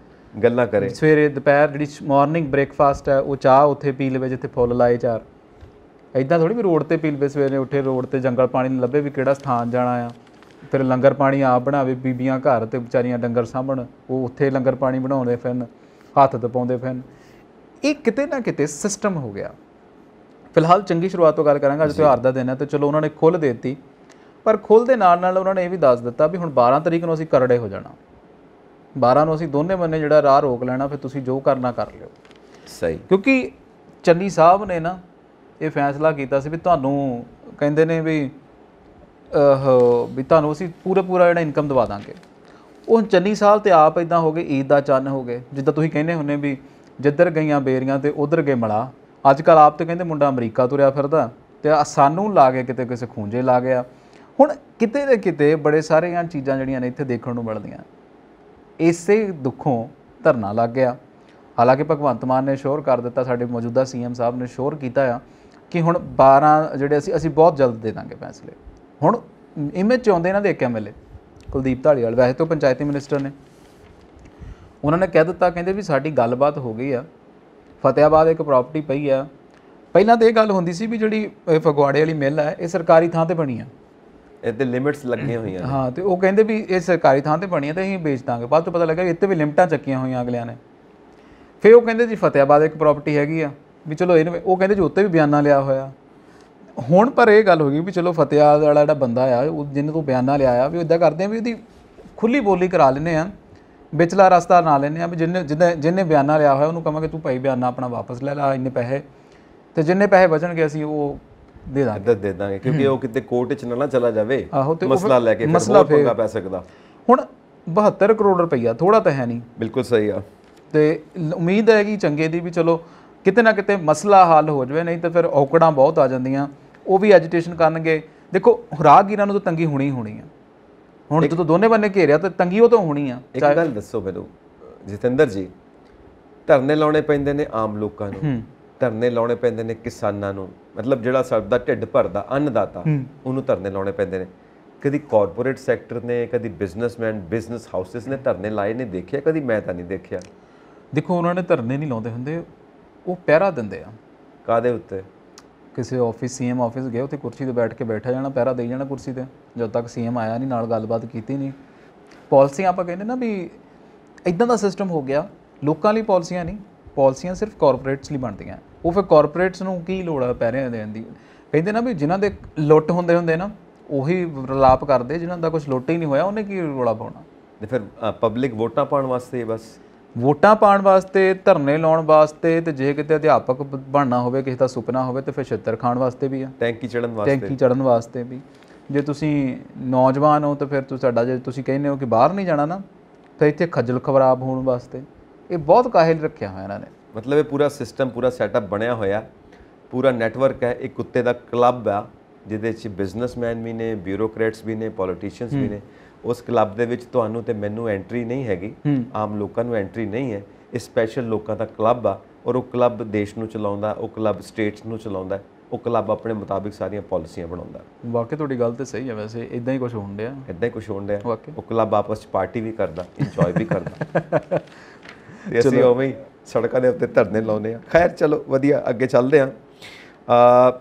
ਗੱਲਾਂ ਕਰੇ ਸਵੇਰੇ ਦੁਪਹਿਰ ਜਿਹੜੀ ਮਾਰਨਿੰਗ ਬ੍ਰੇਕਫਾਸਟ ਹੈ ਉਹ ਚਾਹ ਉੱਥੇ ਪੀ ਲਵੇ ਜਿੱਥੇ ਫੁੱਲ ਲਾਏ ਚਾਰ ਐਦਾਂ ਥੋੜੀ ਵੀ ਰੋਡ ਤੇ ਪੀ ਲਵੇ ਸਵੇਰੇ ਉੱਠੇ ਰੋਡ ਤੇ ਜੰਗਲ ਪਾਣੀ ਨੂੰ ਲੱਭੇ ਵੀ ਕਿਹੜਾ ਸਥਾਨ ਜਾਣਾ ਆ ਫਿਰ ਲੰਗਰ ਪਾਣੀ ਆਪ ਬਣਾਵੇ ਬੀਬੀਆਂ ਘਰ ਤੇ ਵਿਚਾਰੀਆਂ ਡੰਗਰ ਸਾਂਭਣ ਉਹ ਉੱਥੇ ਲੰਗਰ ਪਾਣੀ ਬਣਾਉਂਦੇ ਫਿਰਨ ਹੱਥ ਦਪਾਉਂਦੇ ਫਿਰਨ ਇਹ ਕਿਤੇ ਨਾ ਕਿਤੇ ਸਿਸਟਮ ਹੋ ਗਿਆ ਫਿਲਹਾਲ ਚੰਗੀ ਸ਼ੁਰੂਆਤ ਤੋਂ ਗੱਲ ਕਰਾਂਗਾ ਅੱਜ ਤਿਉਹਾਰ ਦਾ ਦਿਨ ਹੈ ਤੇ ਚਲੋ ਉਹਨਾਂ ਨੇ ਖੁੱਲ ਦਿੱਤੀ ਪਰ ਖੁੱਲ ਦੇ ਨਾਲ ਨਾਲ ਉਹਨਾਂ ਨੇ ਇਹ ਵੀ ਦੱਸ ਦਿੱਤਾ ਵੀ ਹੁਣ 12 ਤਰੀਕ ਨੂੰ ਅਸੀਂ ਕਰੜੇ ਹੋ ਜਾਣਾ 12 ਨੂੰ ਅਸੀਂ ਦੋਨੇ ਬੰਨੇ ਜਿਹੜਾ ਰਾਹ ਰੋਕ ਲੈਣਾ ਫਿਰ ਤੁਸੀਂ ਜੋ ਕਰਨਾ ਕਰ ਲਿਓ ਸਹੀ ਕਿਉਂਕਿ ਚੰਨੀ ਸਾਹਿਬ ਨੇ ਨਾ ਇਹ ਫੈਸਲਾ ਕੀਤਾ ਸੀ ਵੀ ਤੁਹਾਨੂੰ ਕਹਿੰਦੇ ਨੇ ਵੀ ਉਹ ਵੀ ਤੁਹਾਨੂੰ ਅਸੀਂ ਪੂਰਾ ਪੂਰਾ ਜਿਹੜਾ ਇਨਕਮ ਦਵਾ ਦਾਂਗੇ ਉਹ ਚੰਨੀ ਸਾਹਿਬ ਤੇ ਆਪ ਇਦਾਂ ਹੋ ਗਏ ਈਦ ਦਾ ਚੰਨ ਹੋ ਗਏ ਜਿੱਦਾਂ ਤੁਸੀਂ ਕਹਿੰਦੇ ਹੁੰਨੇ ਵੀ ਜਿੱਧਰ ਗਈਆਂ ਬੇਰੀਆਂ ਤੇ ਉਧਰ ਗਏ ਮਲਾ ਅੱਜ ਕੱਲ ਆਪ ਤੇ ਕਹਿੰਦੇ ਮੁੰਡਾ ਅਮਰੀਕਾ ਤੁਰਿਆ ਫਿਰਦਾ ਤੇ ਸਾਨੂੰ ਲਾ ਕੇ ਕਿਤੇ ਕਿਸੇ ਖੂੰਜੇ ਲਾ ਗਿਆ ਹੁਣ ਕਿਤੇ ਦੇ ਕਿਤੇ ਬੜੇ ਸਾਰੇ ਆ ਚੀਜ਼ਾਂ ਜਿਹੜੀਆਂ ਨੇ ਇੱਥੇ ਦੇਖਣ ਨੂੰ ਮਿਲਦੀਆਂ ਇਸੇ ਦੁੱਖੋਂ ਧਰਨਾ ਲੱਗ ਗਿਆ ਹਾਲਾਂਕਿ ਭਗਵੰਤ ਮਾਨ ਨੇ ਸ਼ੋਰ ਕਰ ਦਿੱਤਾ ਸਾਡੇ ਮੌਜੂਦਾ ਸੀਐਮ ਸਾਹਿਬ ਨੇ ਸ਼ੋਰ ਕੀਤਾ ਆ ਕਿ ਹੁਣ 12 ਜਿਹੜੇ ਅਸੀਂ ਅਸੀਂ ਬਹੁਤ ਜਲਦ ਦੇ ਦਾਂਗੇ ਫੈਸਲੇ ਹੁਣ ਇਮੇਜ ਚਾਹੁੰਦੇ ਆਉਂਦੇ ਇਹਨਾਂ ਦੇ ਇੱਕ ਐਮਐਲਏ ਕੁਲਦੀਪ ਢਾਲੀਵਾਲ ਵੈਸੇ ਤੋਂ ਪੰਚਾਇਤੀ ਮਿਨਿਸਟਰ ਨੇ ਉਹਨਾਂ ਨੇ ਕਹਿ ਦਿੱਤਾ ਕਹਿੰਦੇ ਵੀ ਸਾਡੀ ਗੱਲਬਾਤ ਹੋ ਗਈ ਆ ਫਤਿਆਬਾਦ ਇੱਕ ਪ੍ਰਾਪਰਟੀ ਪਈ ਆ ਪਹਿਲਾਂ ਤਾਂ ਇਹ ਗੱਲ ਹੁੰਦੀ ਸੀ ਵੀ ਜਿਹੜੀ ਫਗਵਾੜੇ ਵਾਲੀ ਮਿਲ ਹੈ ਇਹ ਸਰਕਾਰੀ ਥਾਂ ਤੇ ਬਣੀ ਆ ਇੱਥੇ ਲਿਮਿਟਸ ਲੱਗੀਆਂ ਹੋਈਆਂ ਨੇ ਹਾਂ ਤੇ ਉਹ ਕਹਿੰਦੇ ਵੀ ਇਹ ਸਰਕਾਰੀ ਥਾਂ ਤੇ ਬਣੀ ਹੈ ਤੇ ਅਸੀਂ ਵੇਚ ਦਾਂਗੇ ਬਾਅਦ ਤੋਂ ਪਤਾ ਲੱਗਾ ਇੱਥੇ ਵੀ ਲਿਮਟਾਂ ਚੱਕੀਆਂ ਹੋਈਆਂ ਅਗਲਿਆਂ ਨੇ ਫੇ ਉਹ ਕਹਿੰਦੇ ਜੀ ਫਤਿਆਬਾਦ ਇੱਕ ਪ੍ਰਾਪਰਟੀ ਹੈਗੀ ਆ ਵੀ ਚਲੋ ਇਹਨੂੰ ਉਹ ਕਹਿੰਦੇ ਜੀ ਉੱਤੇ ਵੀ ਬਿਆਨਾ ਲਿਆ ਹੋਇਆ ਹੁਣ ਪਰ ਇਹ ਗੱਲ ਹੋ ਗਈ ਵੀ ਚਲੋ ਫਤਿਆਬਾਦ ਵਾਲਾ ਜਿਹੜਾ ਬੰਦਾ ਆ ਉਹ ਜਿੰਨੇ ਤੋਂ ਬਿਆਨਾ ਲਿਆ ਆ ਵੀ ਇਦਾਂ ਕਰਦੇ ਆ ਵੀ ਉਹਦੀ ਖੁੱਲੀ ਬੋਲੀ ਕਰਾ ਲੈਨੇ ਆ ਵਿਚਲਾ ਰਸਤਾ ਨਾ ਲੈਨੇ ਆ ਵੀ ਜਿੰਨੇ ਜਿੰਨੇ ਬਿਆਨਾ ਲਿਆ ਹੋਇਆ ਉਹਨੂੰ ਕਹਾਂਗੇ ਤੂੰ ਭਾਈ ਬਿਆਨਾ ਆਪਣਾ ਵਾਪਸ ਲੈ ਲੈ ਇੰਨੇ ਪੈਸੇ ਤੇ ਜਿੰਨੇ ਪੈਸੇ ਵਜਣਗੇ ਅਸੀਂ ਉਹ ਦੇ ਦਾਂਗੇ ਇੱਧਰ ਦੇ ਦਾਂਗੇ ਕਿਉਂਕਿ ਉਹ ਕਿਤੇ ਕੋਰਟ 'ਚ ਨਾ ਚਲਾ ਜਾਵੇ ਮਸਲਾ ਲੈ ਕੇ ਮਸਲਾ ਪੰਗਾ ਪੈ ਸਕਦਾ ਹੁਣ 72 ਕਰੋੜ ਰੁਪਈਆ ਥੋੜਾ ਤਾਂ ਹੈ ਨਹੀਂ ਬਿਲਕੁਲ ਸਹੀ ਆ ਤੇ ਉਮੀਦ ਹੈ ਕਿ ਚੰਗੇ ਦੀ ਵੀ ਚਲੋ ਕਿਤੇ ਨਾ ਕਿਤੇ ਮਸਲਾ ਹੱਲ ਹੋ ਜਾਵੇ ਨਹੀਂ ਤਾਂ ਫਿਰ ਔਕੜਾਂ ਬਹੁਤ ਆ ਜਾਂਦੀਆਂ ਉਹ ਵੀ ਐਜੀਟੇਸ਼ਨ ਕਰਨਗੇ ਦੇਖੋ ਰਾਹਗੀਰਾਂ ਨੂੰ ਤਾਂ ਤੰਗੀ ਹੋਣੀ ਹੋਣੀ ਆ ਹੁਣ ਜਦੋਂ ਦੋਨੇ ਬੰਨੇ ਘੇਰਿਆ ਤਾਂ ਤੰਗੀ ਉਹ ਤਾਂ ਹੋਣੀ ਆ ਇੱਕ ਗੱਲ ਦੱਸੋ ਮੈਨੂੰ ਜਤਿੰਦਰ ਜੀ ਧਰਨੇ ਲਾਉਣੇ ਪੈਂਦੇ ਨੇ ਆਮ ਲੋਕਾਂ ਨੂੰ ਧਰਨੇ ਲਾਉਣੇ ਪੈਂਦੇ ਨੇ ਕਿਸਾਨਾਂ ਨੂੰ ਮਤਲਬ ਜਿਹੜਾ ਸਾਡਾ ਦਾ ਢਿੱਡ ਭਰਦਾ ਅੰਨਦਾਤਾ ਉਹਨੂੰ ਧਰਨੇ ਲਾਉਣੇ ਪੈਂਦੇ ਨੇ ਕਦੀ ਕਾਰਪੋਰੇਟ ਸੈਕਟਰ ਨੇ ਕਦੀ ਬਿਜ਼ਨਸਮੈਨ ਬਿਜ਼ਨਸ ਹਾਊਸਸ ਨੇ ਧਰਨੇ ਲਾਏ ਨੇ ਦੇਖਿਆ ਕਦੀ ਮੈਂ ਤਾਂ ਨਹੀਂ ਦੇਖਿਆ ਦੇਖੋ ਉਹਨਾਂ ਨੇ ਧਰਨੇ ਨਹੀਂ ਲਾਉਂਦੇ ਹੁੰਦੇ ਉਹ ਪਹਿਰਾ ਦਿੰਦੇ ਆ ਕਾਦੇ ਉੱਤੇ ਕਿਸੇ ਆਫਿਸ ਸੀਐਮ ਆਫਿਸ ਗਏ ਉੱਥੇ ਕੁਰਸੀ ਤੇ ਬੈਠ ਕੇ ਬੈਠਾ ਜਾਣਾ ਪਹਿਰਾ ਦੇ ਜਾਣਾ ਕੁਰਸੀ ਤੇ ਜਦ ਤੱਕ ਸੀਐਮ ਆਇਆ ਨਹੀਂ ਨਾਲ ਗੱਲਬਾਤ ਕੀਤੀ ਨਹੀਂ ਪਾਲਿਸੀਆਂ ਆਪਾਂ ਕਹਿੰਦੇ ਨਾ ਵੀ ਇਦਾਂ ਦਾ ਸਿਸਟਮ ਹੋ ਗਿਆ ਲੋਕਾਂ ਲਈ ਪਾਲਿਸੀਆਂ ਨਹੀਂ ਪਾਲਿਸੀਆਂ ਸਿਰਫ ਕਾਰਪੋਰੇਟਸ ਲਈ ਬਣਦੀਆਂ ਉਹ ਫਿਰ ਕਾਰਪੋਰੇਟਸ ਨੂੰ ਕੀ ਲੋੜ ਆ ਰਹੀਆਂ ਦੇਣ ਦੀ ਕਹਿੰਦੇ ਨਾ ਵੀ ਜਿਨ੍ਹਾਂ ਦੇ ਲੁੱਟ ਹੁੰਦੇ ਹੁੰਦੇ ਨਾ ਉਹੀ ਰਲਾਪ ਕਰਦੇ ਜਿਨ੍ਹਾਂ ਦਾ ਕੁਝ ਲੁੱਟ ਹੀ ਨਹੀਂ ਹੋਇਆ ਉਹਨੇ ਕੀ ਰੋਲਾ ਪਾਉਣਾ ਤੇ ਫਿਰ ਪਬਲਿਕ ਵੋਟਾਂ ਪਾਉਣ ਵਾਸਤੇ ਬਸ ਵੋਟਾਂ ਪਾਉਣ ਵਾਸਤੇ ਧਰਨੇ ਲਾਉਣ ਵਾਸਤੇ ਤੇ ਜੇ ਕਿਤੇ ਅਧਿਆਪਕ ਬਣਨਾ ਹੋਵੇ ਕਿਸੇ ਦਾ ਸੁਪਨਾ ਹੋਵੇ ਤੇ ਫਿਰ ਛੱਤਰ ਖਾਣ ਵਾਸਤੇ ਵੀ ਆ ਟੈਂਕੀ ਚੜਨ ਵਾਸਤੇ ਟੈਂਕੀ ਚੜਨ ਵਾਸਤੇ ਵੀ ਜੇ ਤੁਸੀਂ ਨੌਜਵਾਨ ਹੋ ਤਾਂ ਫਿਰ ਤੁਸੀਂ ਸਾਡਾ ਜੇ ਤੁਸੀਂ ਕਹਿੰਦੇ ਹੋ ਕਿ ਬਾਹਰ ਨਹੀਂ ਜਾਣਾ ਨਾ ਤਾਂ ਇੱਥੇ ਖੱਜਲ ਖਰਾਬ ਹੋਣ ਵਾਸਤੇ ਇਹ ਬਹੁਤ ਕਾਹਲ ਰੱਖਿਆ ਹੋਇਆ ਇਹਨਾਂ ਨੇ ਮਤਲਬ ਇਹ ਪੂਰਾ ਸਿਸਟਮ ਪੂਰਾ ਸੈਟਅਪ ਬਣਿਆ ਹੋਇਆ ਪੂਰਾ ਨੈਟਵਰਕ ਹੈ ਇੱਕ ਕੁੱਤੇ ਦਾ ਕਲੱਬ ਆ ਜਿਹਦੇ ਵਿੱਚ ਬਿਜ਼ਨਸਮੈਨ ਵੀ ਨੇ ਬਿਊਰੋਕਰੇਟਸ ਵੀ ਨੇ ਪੋਲੀਟੀਸ਼ੀਅਨਸ ਵੀ ਨੇ ਉਸ ਕਲੱਬ ਦੇ ਵਿੱਚ ਤੁਹਾਨੂੰ ਤੇ ਮੈਨੂੰ ਐਂਟਰੀ ਨਹੀਂ ਹੈਗੀ ਆਮ ਲੋਕਾਂ ਨੂੰ ਐਂਟਰੀ ਨਹੀਂ ਹੈ ਇਹ ਸਪੈਸ਼ਲ ਲੋਕਾਂ ਦਾ ਕਲੱਬ ਆ ਔਰ ਉਹ ਕਲੱਬ ਦੇਸ਼ ਨੂੰ ਚਲਾਉਂਦਾ ਉਹ ਕਲੱਬ ਸਟੇਟਸ ਨੂੰ ਚਲਾਉਂਦਾ ਉਹ ਕਲੱਬ ਆਪਣੇ ਮੁਤਾਬਿਕ ਸਾਰੀਆਂ ਪਾਲਿਸੀਆਂ ਬਣਾਉਂਦਾ ਵਾਕਿਆ ਤੁਹਾਡੀ ਗੱਲ ਤੇ ਸਹੀ ਹੈ ਵੈਸੇ ਇਦਾਂ ਹੀ ਕੁਝ ਹੋਣ ਡਿਆ ਇਦਾਂ ਹੀ ਕੁਝ ਹੋਣ ਡਿਆ ਉਹ ਕਲੱਬ ਆਪਸ ਵਿੱਚ ਪਾਰਟੀ ਵੀ ਕਰਦਾ ਇੰਜੋਏ ਵੀ ਕਰਦਾ ਤੇ ਅਸੀਂ ਉਵੇਂ ਹੀ ਸੜਕਾਂ ਦੇ ਉੱਤੇ ਧਰਨੇ ਲਾਉਨੇ ਆ ਖੈਰ ਚਲੋ ਵਧੀਆ ਅੱਗੇ ਚੱਲਦੇ ਆ ਆ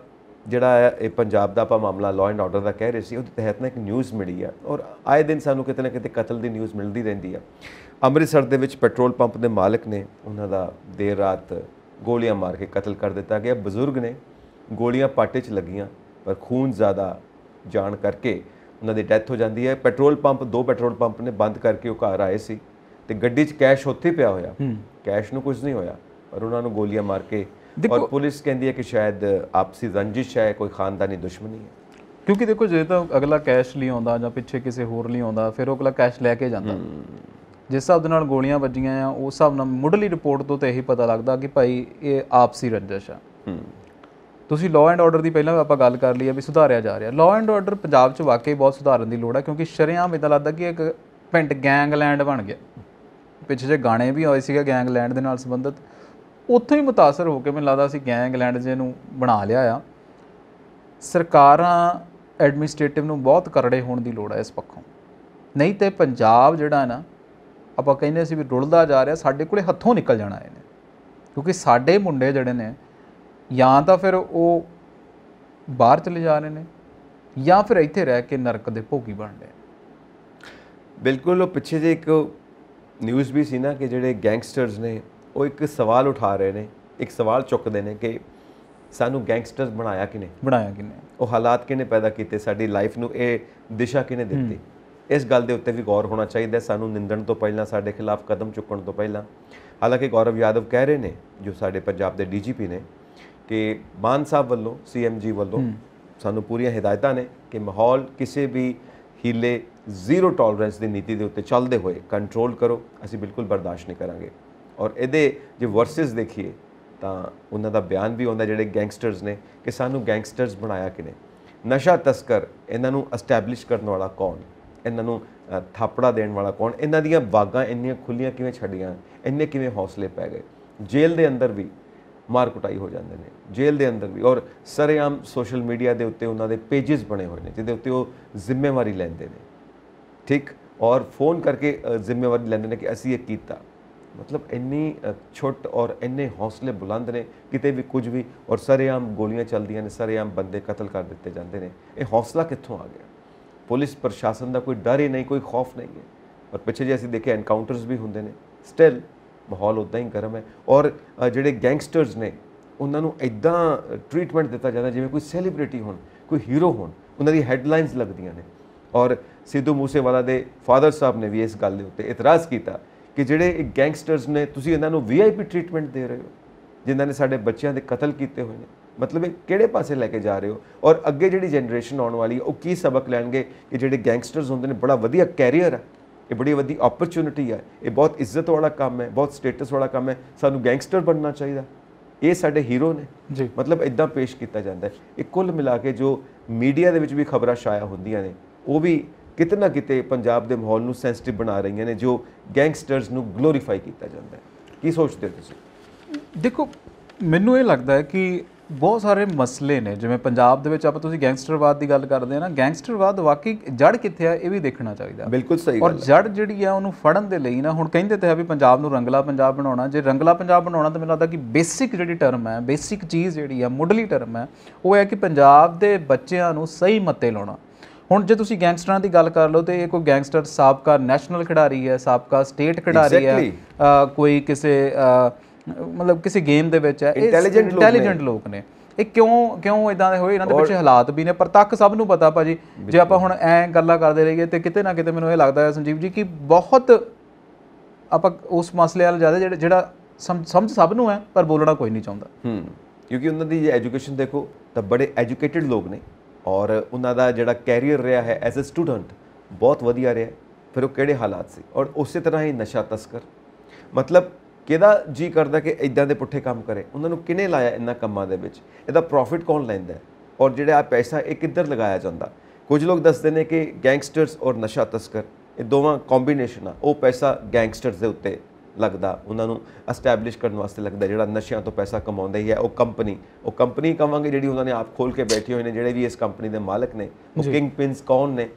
ਜਿਹੜਾ ਇਹ ਪੰਜਾਬ ਦਾ ਆਪਾਂ ਮਾਮਲਾ ਲਾਅ ਐਂਡ ਆਰਡਰ ਦਾ ਕਹਿ ਰਹੇ ਸੀ ਉਹਦੇ ਤਹਿਤ ਨਾ ਇੱਕ ਨਿਊਜ਼ ਮਿਲੀ ਆ ਔਰ ਆਏ ਦਿਨ ਸਾਨੂੰ ਕਿਤੇ ਨਾ ਕਿਤੇ ਕਤਲ ਦੀ ਨਿਊਜ਼ ਮਿਲਦੀ ਰਹਿੰਦੀ ਆ ਅੰਮ੍ਰਿਤਸਰ ਦੇ ਵਿੱਚ ਪੈਟਰੋਲ ਪੰਪ ਦੇ ਮਾਲਕ ਨੇ ਉਹਨਾਂ ਦਾ ਦੇਰ ਰਾਤ ਗੋਲੀਆਂ ਮਾਰ ਕੇ ਕਤਲ ਕਰ ਦਿੱਤਾ ਗਿਆ ਬਜ਼ੁਰਗ ਨੇ ਗੋਲੀਆਂ ਪਾਟੇ 'ਚ ਲੱਗੀਆਂ ਪਰ ਖੂਨ ਜ਼ਿਆਦਾ ਜਾਣ ਕਰਕੇ ਉਹਨਾਂ ਦੀ ਡੈਥ ਹੋ ਜਾਂਦੀ ਹੈ ਪੈਟਰੋਲ ਪੰਪ ਦੋ ਪੈਟਰੋਲ ਪੰਪ ਨੇ ਬੰਦ ਕਰਕੇ ਉਹ ਘਰ ਆਏ ਸੀ ਤੇ ਗੱਡੀ 'ਚ ਕੈਸ਼ ਉੱਥੇ ਪਿਆ ਹੋਇਆ ਕੈਸ਼ ਨੂੰ ਕੁਝ ਨਹੀਂ ਹੋਇਆ ਪਰ ਉਹਨਾਂ ਨੂੰ ਗੋਲੀਆਂ ਮਾਰ ਕੇ ਔਰ ਪੁਲਿਸ ਕਹਿੰਦੀ ਹੈ ਕਿ ਸ਼ਾਇਦ ਆਪਸੀ ਰੰਜਿਸ਼ ਹੈ ਕੋਈ ਖਾਨਦਾਨੀ ਦੁਸ਼ਮਣੀ ਹੈ ਕਿਉਂਕਿ ਦੇਖੋ ਜੇ ਤਾਂ ਅਗਲਾ ਕੈਸ਼ ਲਈ ਆਉਂਦਾ ਜਾਂ ਪਿੱਛੇ ਕਿਸੇ ਹੋਰ ਲਈ ਆਉਂਦਾ ਫਿਰ ਉਹ ਅਗਲਾ ਕੈਸ਼ ਲੈ ਕੇ ਜਾਂਦਾ ਜਿਸ ਹਿਸਾਬ ਦੇ ਨਾਲ ਗੋਲੀਆਂ ਵੱਜੀਆਂ ਆ ਉਸ ਹਿਸਾਬ ਨਾਲ ਮੁੱਢਲੀ ਰਿਪੋਰਟ ਤੋਂ ਤੇ ਇਹੀ ਪਤਾ ਲੱਗਦਾ ਕਿ ਭਾਈ ਇਹ ਆਪਸੀ ਰੰਜਿਸ਼ ਆ ਤੁਸੀਂ ਲਾਅ ਐਂਡ ਆਰਡਰ ਦੀ ਪਹਿਲਾਂ ਆਪਾਂ ਗੱਲ ਕਰ ਲਈ ਆ ਵੀ ਸੁਧਾਰਿਆ ਜਾ ਰਿਹਾ ਲਾਅ ਐਂਡ ਆਰਡਰ ਪੰਜਾਬ 'ਚ ਵਾਕਈ ਬਹੁਤ ਸੁਧਾਰਨ ਦੀ ਲੋੜ ਆ ਕਿਉਂਕਿ ਸ਼ਰਿਆਮ ਇਦਾਂ ਲੱਗਦਾ ਕਿ ਇੱਕ ਪਿੰਡ ਗੈਂਗਲੈਂਡ ਬਣ ਗਿਆ ਪਿੱਛੇ ਜੇ ਗਾਣੇ ਵੀ ਆਏ ਸੀਗੇ ਗੈਂਗਲੈਂਡ ਦੇ ਨਾਲ ਸੰਬੰਧਿਤ ਉੱਥੋਂ ਹੀ ਮੁਤਾਸਰ ਹੋ ਕੇ ਮੈਨੂੰ ਲੱਗਦਾ ਸੀ ਗੈਂਗਲੈਂਡ ਜੇ ਨੂੰ ਬਣਾ ਲਿਆ ਆ ਸਰਕਾਰਾਂ ਐਡਮਿਨਿਸਟ੍ਰੇਟਿਵ ਨੂੰ ਬਹੁਤ ਕਰੜੇ ਹੋਣ ਦੀ ਲੋੜ ਹੈ ਇਸ ਪੱਖੋਂ ਨਹੀਂ ਤੇ ਪੰਜਾਬ ਜਿਹੜਾ ਨਾ ਆਪਾਂ ਕਹਿੰਦੇ ਸੀ ਵੀ ਡੁੱਲਦਾ ਜਾ ਰਿਹਾ ਸਾਡੇ ਕੋਲੇ ਹੱਥੋਂ ਨਿਕਲ ਜਾਣਾ ਇਹਨੇ ਕਿਉਂਕਿ ਸਾਡੇ ਮੁੰਡੇ ਜਿਹੜੇ ਨੇ ਜਾਂ ਤਾਂ ਫਿਰ ਉਹ ਬਾਹਰ ਚਲੇ ਜਾ ਰਹੇ ਨੇ ਜਾਂ ਫਿਰ ਇੱਥੇ ਰਹਿ ਕੇ ਨਰਕ ਦੇ ਭੋਗੀ ਬਣਦੇ ਬਿਲਕੁਲ ਉਹ ਪਿੱਛੇ ਜੇ ਇੱਕ ਨਿਊਜ਼ ਵੀ ਸੀ ਨਾ ਕਿ ਜਿਹੜੇ ਗੈਂਗਸਟਰਸ ਨੇ ਉਹ ਇੱਕ ਸਵਾਲ ਉਠਾ ਰਹੇ ਨੇ ਇੱਕ ਸਵਾਲ ਚੁੱਕਦੇ ਨੇ ਕਿ ਸਾਨੂੰ ਗੈਂਗਸਟਰਸ ਬਣਾਇਆ ਕਿਨੇ ਬਣਾਇਆ ਕਿਨੇ ਉਹ ਹਾਲਾਤ ਕਿਨੇ ਪੈਦਾ ਕੀਤੇ ਸਾਡੀ ਲਾਈਫ ਨੂੰ ਇਹ ਦਿਸ਼ਾ ਕਿਨੇ ਦਿੱਤੀ ਇਸ ਗੱਲ ਦੇ ਉੱਤੇ ਵੀ ਗੌਰ ਹੋਣਾ ਚਾਹੀਦਾ ਸਾਨੂੰ ਨਿੰਦਣ ਤੋਂ ਪਹਿਲਾਂ ਸਾਡੇ ਖਿਲਾਫ ਕਦਮ ਚੁੱਕਣ ਤੋਂ ਪਹਿਲਾਂ ਹਾਲਾਂਕਿ ਗੌਰਵ ਯਾਦਵ ਕਹਿ ਰਹੇ ਨੇ ਜੋ ਸਾਡੇ ਪੰਜਾਬ ਦੇ ਡੀਜੀਪੀ ਨੇ ਕਿ ਮਾਨ ਸਾਹਿਬ ਵੱਲੋਂ ਸੀਐਮਜੀ ਵੱਲੋਂ ਸਾਨੂੰ ਪੂਰੀਆਂ ਹਦਾਇਤਾਂ ਨੇ ਕਿ ਮਾਹੌਲ ਕਿਸੇ ਵੀ ਹੀਲੇ ਜ਼ੀਰੋ ਟੋਲਰੈਂਸ ਦੀ ਨੀਤੀ ਦੇ ਉੱਤੇ ਚੱਲਦੇ ਹੋਏ ਕੰਟਰੋਲ ਕਰੋ ਅਸੀਂ ਬਿਲਕੁਲ ਬਰਦਾਸ਼ਤ ਨਹੀਂ ਕਰਾਂਗੇ ਔਰ ਇਹਦੇ ਜੇ ਵਰਸਸ ਦੇਖੀਏ ਤਾਂ ਉਹਨਾਂ ਦਾ ਬਿਆਨ ਵੀ ਹੁੰਦਾ ਜਿਹੜੇ ਗੈਂਗਸਟਰਸ ਨੇ ਕਿ ਸਾਨੂੰ ਗੈਂਗਸਟਰਸ ਬਣਾਇਆ ਕਿਨੇ ਨਸ਼ਾ ਤਸਕਰ ਇਹਨਾਂ ਨੂੰ ਐਸਟੈਬਲਿਸ਼ ਕਰਨ ਵਾਲਾ ਕੌਣ ਇਹਨਾਂ ਨੂੰ ਥਾਪੜਾ ਦੇਣ ਵਾਲਾ ਕੌਣ ਇਹਨਾਂ ਦੀਆਂ ਬਾਗਾਂ ਇੰਨੀਆਂ ਖੁੱਲੀਆਂ ਕਿਵੇਂ ਛੱਡੀਆਂ ਇੰਨੇ ਕਿਵੇਂ ਹੌਸਲੇ ਪੈ ਗਏ ਜੇਲ੍ਹ ਦੇ ਅੰਦਰ ਵੀ ਮਾਰ ਕੁਟਾਈ ਹੋ ਜਾਂਦੇ ਨੇ ਜੇਲ੍ਹ ਦੇ ਅੰਦਰ ਵੀ ਔਰ ਸਰੇਆਮ ਸੋਸ਼ਲ ਮੀਡੀਆ ਦੇ ਉੱਤੇ ਉਹਨਾਂ ਦੇ ਪੇजेस ਬਣੇ ਹੋਏ ਨੇ ਜਿਹਦੇ ਉੱਤੇ ਉਹ ਜ਼ਿੰਮੇਵਾਰੀ ਲੈਂਦੇ ਨੇ ਠੀਕ ਔਰ ਫੋਨ ਕਰਕੇ ਜ਼ਿੰਮੇਵਾਰੀ ਲੈਂਦੇ ਨੇ ਕਿ ਅਸੀਂ ਇਹ ਕੀਤਾ ਮਤਲਬ ਇੰਨੀ ਛੁੱਟ ਔਰ ਇੰਨੇ ਹੌਸਲੇ ਬੁਲੰਦ ਨੇ ਕਿਤੇ ਵੀ ਕੁਝ ਵੀ ਔਰ ਸਰੇਆਮ ਗੋਲੀਆਂ ਚੱਲਦੀਆਂ ਨੇ ਸਰੇਆਮ ਬੰਦੇ ਕਤਲ ਕਰ ਦਿੱਤੇ ਜਾਂਦੇ ਨੇ ਇਹ ਹੌਸਲਾ ਕਿੱਥੋਂ ਆ ਗਿਆ ਪੁਲਿਸ ਪ੍ਰਸ਼ਾਸਨ ਦਾ ਕੋਈ ਡਰ ਹੀ ਨਹੀਂ ਕੋਈ ਖੌਫ ਨਹੀਂ ਹੈ ਔਰ ਪਿੱਛੇ ਜੇ ਅਸੀਂ ਦੇਖਿਆ ਐਨਕਾਊਂਟਰਸ ਵੀ ਹੁੰਦੇ ਨੇ ਸਟਿਲ ਮਾਹੌਲ ਉਦਾਂ ਹੀ ਗਰਮ ਹੈ ਔਰ ਜਿਹੜੇ ਗੈਂਗਸਟਰਸ ਨੇ ਉਹਨਾਂ ਨੂੰ ਇਦਾਂ ਟ੍ਰੀਟਮੈਂਟ ਦਿੱਤਾ ਜਾਂਦਾ ਜਿਵੇਂ ਕੋਈ ਸੈਲੀਬ੍ਰਿਟੀ ਹੋਣ ਕੋਈ ਹੀਰੋ ਹੋਣ ਉਹਨਾਂ ਦੀ ਹੈਡਲਾਈਨਸ ਲੱਗਦੀਆਂ ਨੇ ਔਰ ਸਿੱਧੂ ਮੂਸੇਵਾਲਾ ਦੇ ਫਾਦਰ ਸਾਹਿਬ ਨੇ ਵੀ ਇਸ ਗੱਲ ਦੇ ਉੱਤੇ ਇਤਰਾਜ਼ ਕੀਤਾ ਕਿ ਜਿਹੜੇ ਗੈਂਗਸਟਰਸ ਨੇ ਤੁਸੀਂ ਇਹਨਾਂ ਨੂੰ ਵੀਆਈਪੀ ਟ੍ਰੀਟਮੈਂਟ ਦੇ ਰਹੇ ਹੋ ਜਿਨ੍ਹਾਂ ਨੇ ਸਾਡੇ ਬੱਚਿਆਂ ਦੇ ਕਤਲ ਕੀਤੇ ਹੋਏ ਨੇ ਮਤਲਬ ਇਹ ਕਿਹੜੇ ਪਾਸੇ ਲੈ ਕੇ ਜਾ ਰਹੇ ਹੋ ਔਰ ਅੱਗੇ ਜਿਹੜੀ ਜਨਰੇਸ਼ਨ ਆਉਣ ਵਾਲੀ ਉਹ ਕੀ ਸਬਕ ਲੈਣਗੇ ਕਿ ਜਿਹੜੇ ਗੈਂਗਸਟਰਸ ਹੁੰਦੇ ਨੇ ਬੜਾ ਵਧੀਆ ਕੈਰੀਅਰ ਹੈ ਇਹ ਬੜੀ ਵੱਡੀ ਓਪਰਚ्युनिटी ਹੈ ਇਹ ਬਹੁਤ ਇੱਜ਼ਤ ਵਾਲਾ ਕੰਮ ਹੈ ਬਹੁਤ ਸਟੇਟਸ ਵਾਲਾ ਕੰਮ ਹੈ ਸਾਨੂੰ ਗੈਂਗਸਟਰ ਬਣਨਾ ਚਾਹੀਦਾ ਇਹ ਸਾਡੇ ਹੀਰੋ ਨੇ ਜੀ ਮਤਲਬ ਇਦਾਂ ਪੇਸ਼ ਕੀਤਾ ਜਾਂਦਾ ਹੈ ਇਹ ਕੁੱਲ ਮਿਲਾ ਕੇ ਜੋ ਮੀਡੀਆ ਦੇ ਵਿੱਚ ਵੀ ਖਬਰਾਂ ਛਾਇਆ ਹੁੰਦੀਆਂ ਨੇ ਉਹ ਵੀ ਕਿਤੇ ਨਾ ਕਿਤੇ ਪੰਜਾਬ ਦੇ ਮਾਹੌਲ ਨੂੰ ਸੈਂਸਿਟਿਵ ਬਣਾ ਰਹੀਆਂ ਨੇ ਜੋ ਗੈਂਗਸਟਰਸ ਨੂੰ ਗਲੋਰੀਫਾਈ ਕੀਤਾ ਜਾਂਦਾ ਹੈ ਕੀ ਸੋਚਦੇ ਹੋ ਤੁਸੀਂ ਦੇਖੋ ਮੈਨੂੰ ਇਹ ਲੱਗਦਾ ਹੈ ਕਿ ਬਹੁਤ ਸਾਰੇ ਮਸਲੇ ਨੇ ਜਿਵੇਂ ਪੰਜਾਬ ਦੇ ਵਿੱਚ ਆਪਾਂ ਤੁਸੀਂ ਗੈਂਗਸਟਰਵਾਦ ਦੀ ਗੱਲ ਕਰਦੇ ਆ ਨਾ ਗੈਂਗਸਟਰਵਾਦ ਵਾਕਈ ਜੜ ਕਿੱਥੇ ਆ ਇਹ ਵੀ ਦੇਖਣਾ ਚਾਹੀਦਾ ਬਿਲਕੁਲ ਸਹੀ ਔਰ ਜੜ ਜਿਹੜੀ ਆ ਉਹਨੂੰ ਫੜਨ ਦੇ ਲਈ ਨਾ ਹੁਣ ਕਹਿੰਦੇ ਤੇ ਆ ਵੀ ਪੰਜਾਬ ਨੂੰ ਰੰਗਲਾ ਪੰਜਾਬ ਬਣਾਉਣਾ ਜੇ ਰੰਗਲਾ ਪੰਜਾਬ ਬਣਾਉਣਾ ਤਾਂ ਮੈਨੂੰ ਲੱਗਦਾ ਕਿ ਬੇਸਿਕ ਜਿਹੜੀ ਟਰਮ ਹੈ ਬੇਸਿਕ ਚੀਜ਼ ਜਿਹੜੀ ਆ ਮੁੱਢਲੀ ਟਰਮ ਹੈ ਉਹ ਹੈ ਕਿ ਪੰਜਾਬ ਦੇ ਬੱਚਿਆਂ ਨੂੰ ਸਹੀ ਮੱਤੇ ਲਾਉਣਾ ਹੁਣ ਜੇ ਤੁਸੀਂ ਗੈਂਗਸਟਰਾਂ ਦੀ ਗੱਲ ਕਰ ਲਓ ਤੇ ਇਹ ਕੋਈ ਗੈਂਗਸਟਰ ਸਾਬਕਾ ਨੈਸ਼ਨਲ ਖਿਡਾਰੀ ਹੈ ਸਾਬਕਾ ਸਟੇਟ ਖਿਡਾਰੀ ਹੈ ਕੋਈ ਕਿਸੇ ਮਤਲਬ ਕਿਸੇ ਗੇਮ ਦੇ ਵਿੱਚ ਹੈ ਇੰਟੈਲੀਜੈਂਟ ਇੰਟੈਲੀਜੈਂਟ ਲੋਕ ਨੇ ਇਹ ਕਿਉਂ ਕਿਉਂ ਇਦਾਂ ਦੇ ਹੋਏ ਇਹਨਾਂ ਦੇ ਪਿੱਛੇ ਹਾਲਾਤ ਵੀ ਨੇ ਪਰ ਤੱਕ ਸਭ ਨੂੰ ਪਤਾ ਭਾਜੀ ਜੇ ਆਪਾਂ ਹੁਣ ਐ ਗੱਲਾਂ ਕਰਦੇ ਰਹੀਏ ਤੇ ਕਿਤੇ ਨਾ ਕਿਤੇ ਮੈਨੂੰ ਇਹ ਲੱਗਦਾ ਹੈ ਸੰਜੀਵ ਜੀ ਕਿ ਬਹੁਤ ਆਪਾਂ ਉਸ ਮਸਲੇ ਵਾਲ ਜ਼ਿਆਦਾ ਜਿਹੜਾ ਜਿਹੜਾ ਸਮਝ ਸਭ ਨੂੰ ਹੈ ਪਰ ਬੋਲਣਾ ਕੋਈ ਨਹੀਂ ਚਾਹੁੰਦਾ ਹੂੰ ਕਿਉਂਕਿ ਉਹਨਾਂ ਦੀ ਐਜੂਕੇਸ਼ਨ ਦੇਖੋ ਤਾਂ ਬੜੇ ਐਜੂਕੇਟਿਡ ਲੋਕ ਨੇ ਔਰ ਉਹਨਾਂ ਦਾ ਜਿਹੜਾ ਕੈਰੀਅਰ ਰਿਹਾ ਹੈ ਐਜ਼ ਅ ਸਟੂਡੈਂਟ ਬਹੁਤ ਵਧੀਆ ਰਿਹਾ ਫਿਰ ਉਹ ਕਿਹੜੇ ਹਾਲਾਤ ਸੀ ਔਰ ਉਸੇ ਤਰ੍ਹਾਂ ਹੀ ਨਸ਼ਾ ਤਸਕਰ ਮਤਲਬ ਕਿਹਦਾ ਜੀ ਕਰਦਾ ਕਿ ਇਦਾਂ ਦੇ ਪੁੱਠੇ ਕੰਮ ਕਰੇ ਉਹਨਾਂ ਨੂੰ ਕਿਨੇ ਲਾਇਆ ਇੰਨਾ ਕੰਮਾਂ ਦੇ ਵਿੱਚ ਇਹਦਾ ਪ੍ਰੋਫਿਟ ਕੌਣ ਲੈਂਦਾ ਔਰ ਜਿਹੜਾ ਆ ਪੈਸਾ ਇਹ ਕਿੱਧਰ ਲਗਾਇਆ ਜਾਂਦਾ ਕੁਝ ਲੋਕ ਦੱਸਦੇ ਨੇ ਕਿ ਗੈਂਗਸਟਰਸ ਔਰ ਨਸ਼ਾ ਤਸਕਰ ਇਹ ਦੋਵਾਂ ਕੰਬੀਨੇਸ਼ਨ ਆ ਉਹ ਪੈਸਾ ਗੈਂਗਸਟਰਸ ਦੇ ਉੱਤੇ ਲੱਗਦਾ ਉਹਨਾਂ ਨੂੰ ਐਸਟੈਬਲਿਸ਼ ਕਰਨ ਵਾਸਤੇ ਲੱਗਦਾ ਜਿਹੜਾ ਨਸ਼ਿਆਂ ਤੋਂ ਪੈਸਾ ਕਮਾਉਂਦਾ ਹੀ ਹੈ ਉਹ ਕੰਪਨੀ ਉਹ ਕੰਪਨੀ ਕਵਾਂਗੇ ਜਿਹੜੀ ਉਹਨਾਂ ਨੇ ਆਪ ਖੋਲ ਕੇ ਬੈਠੇ ਹੋਏ ਨੇ ਜਿਹੜੇ ਵੀ ਇਸ ਕੰਪਨੀ ਦੇ ਮਾਲਕ ਨੇ ਉਹ ਕਿੰਗ ਪਿੰਸ ਕੌਣ ਨੇ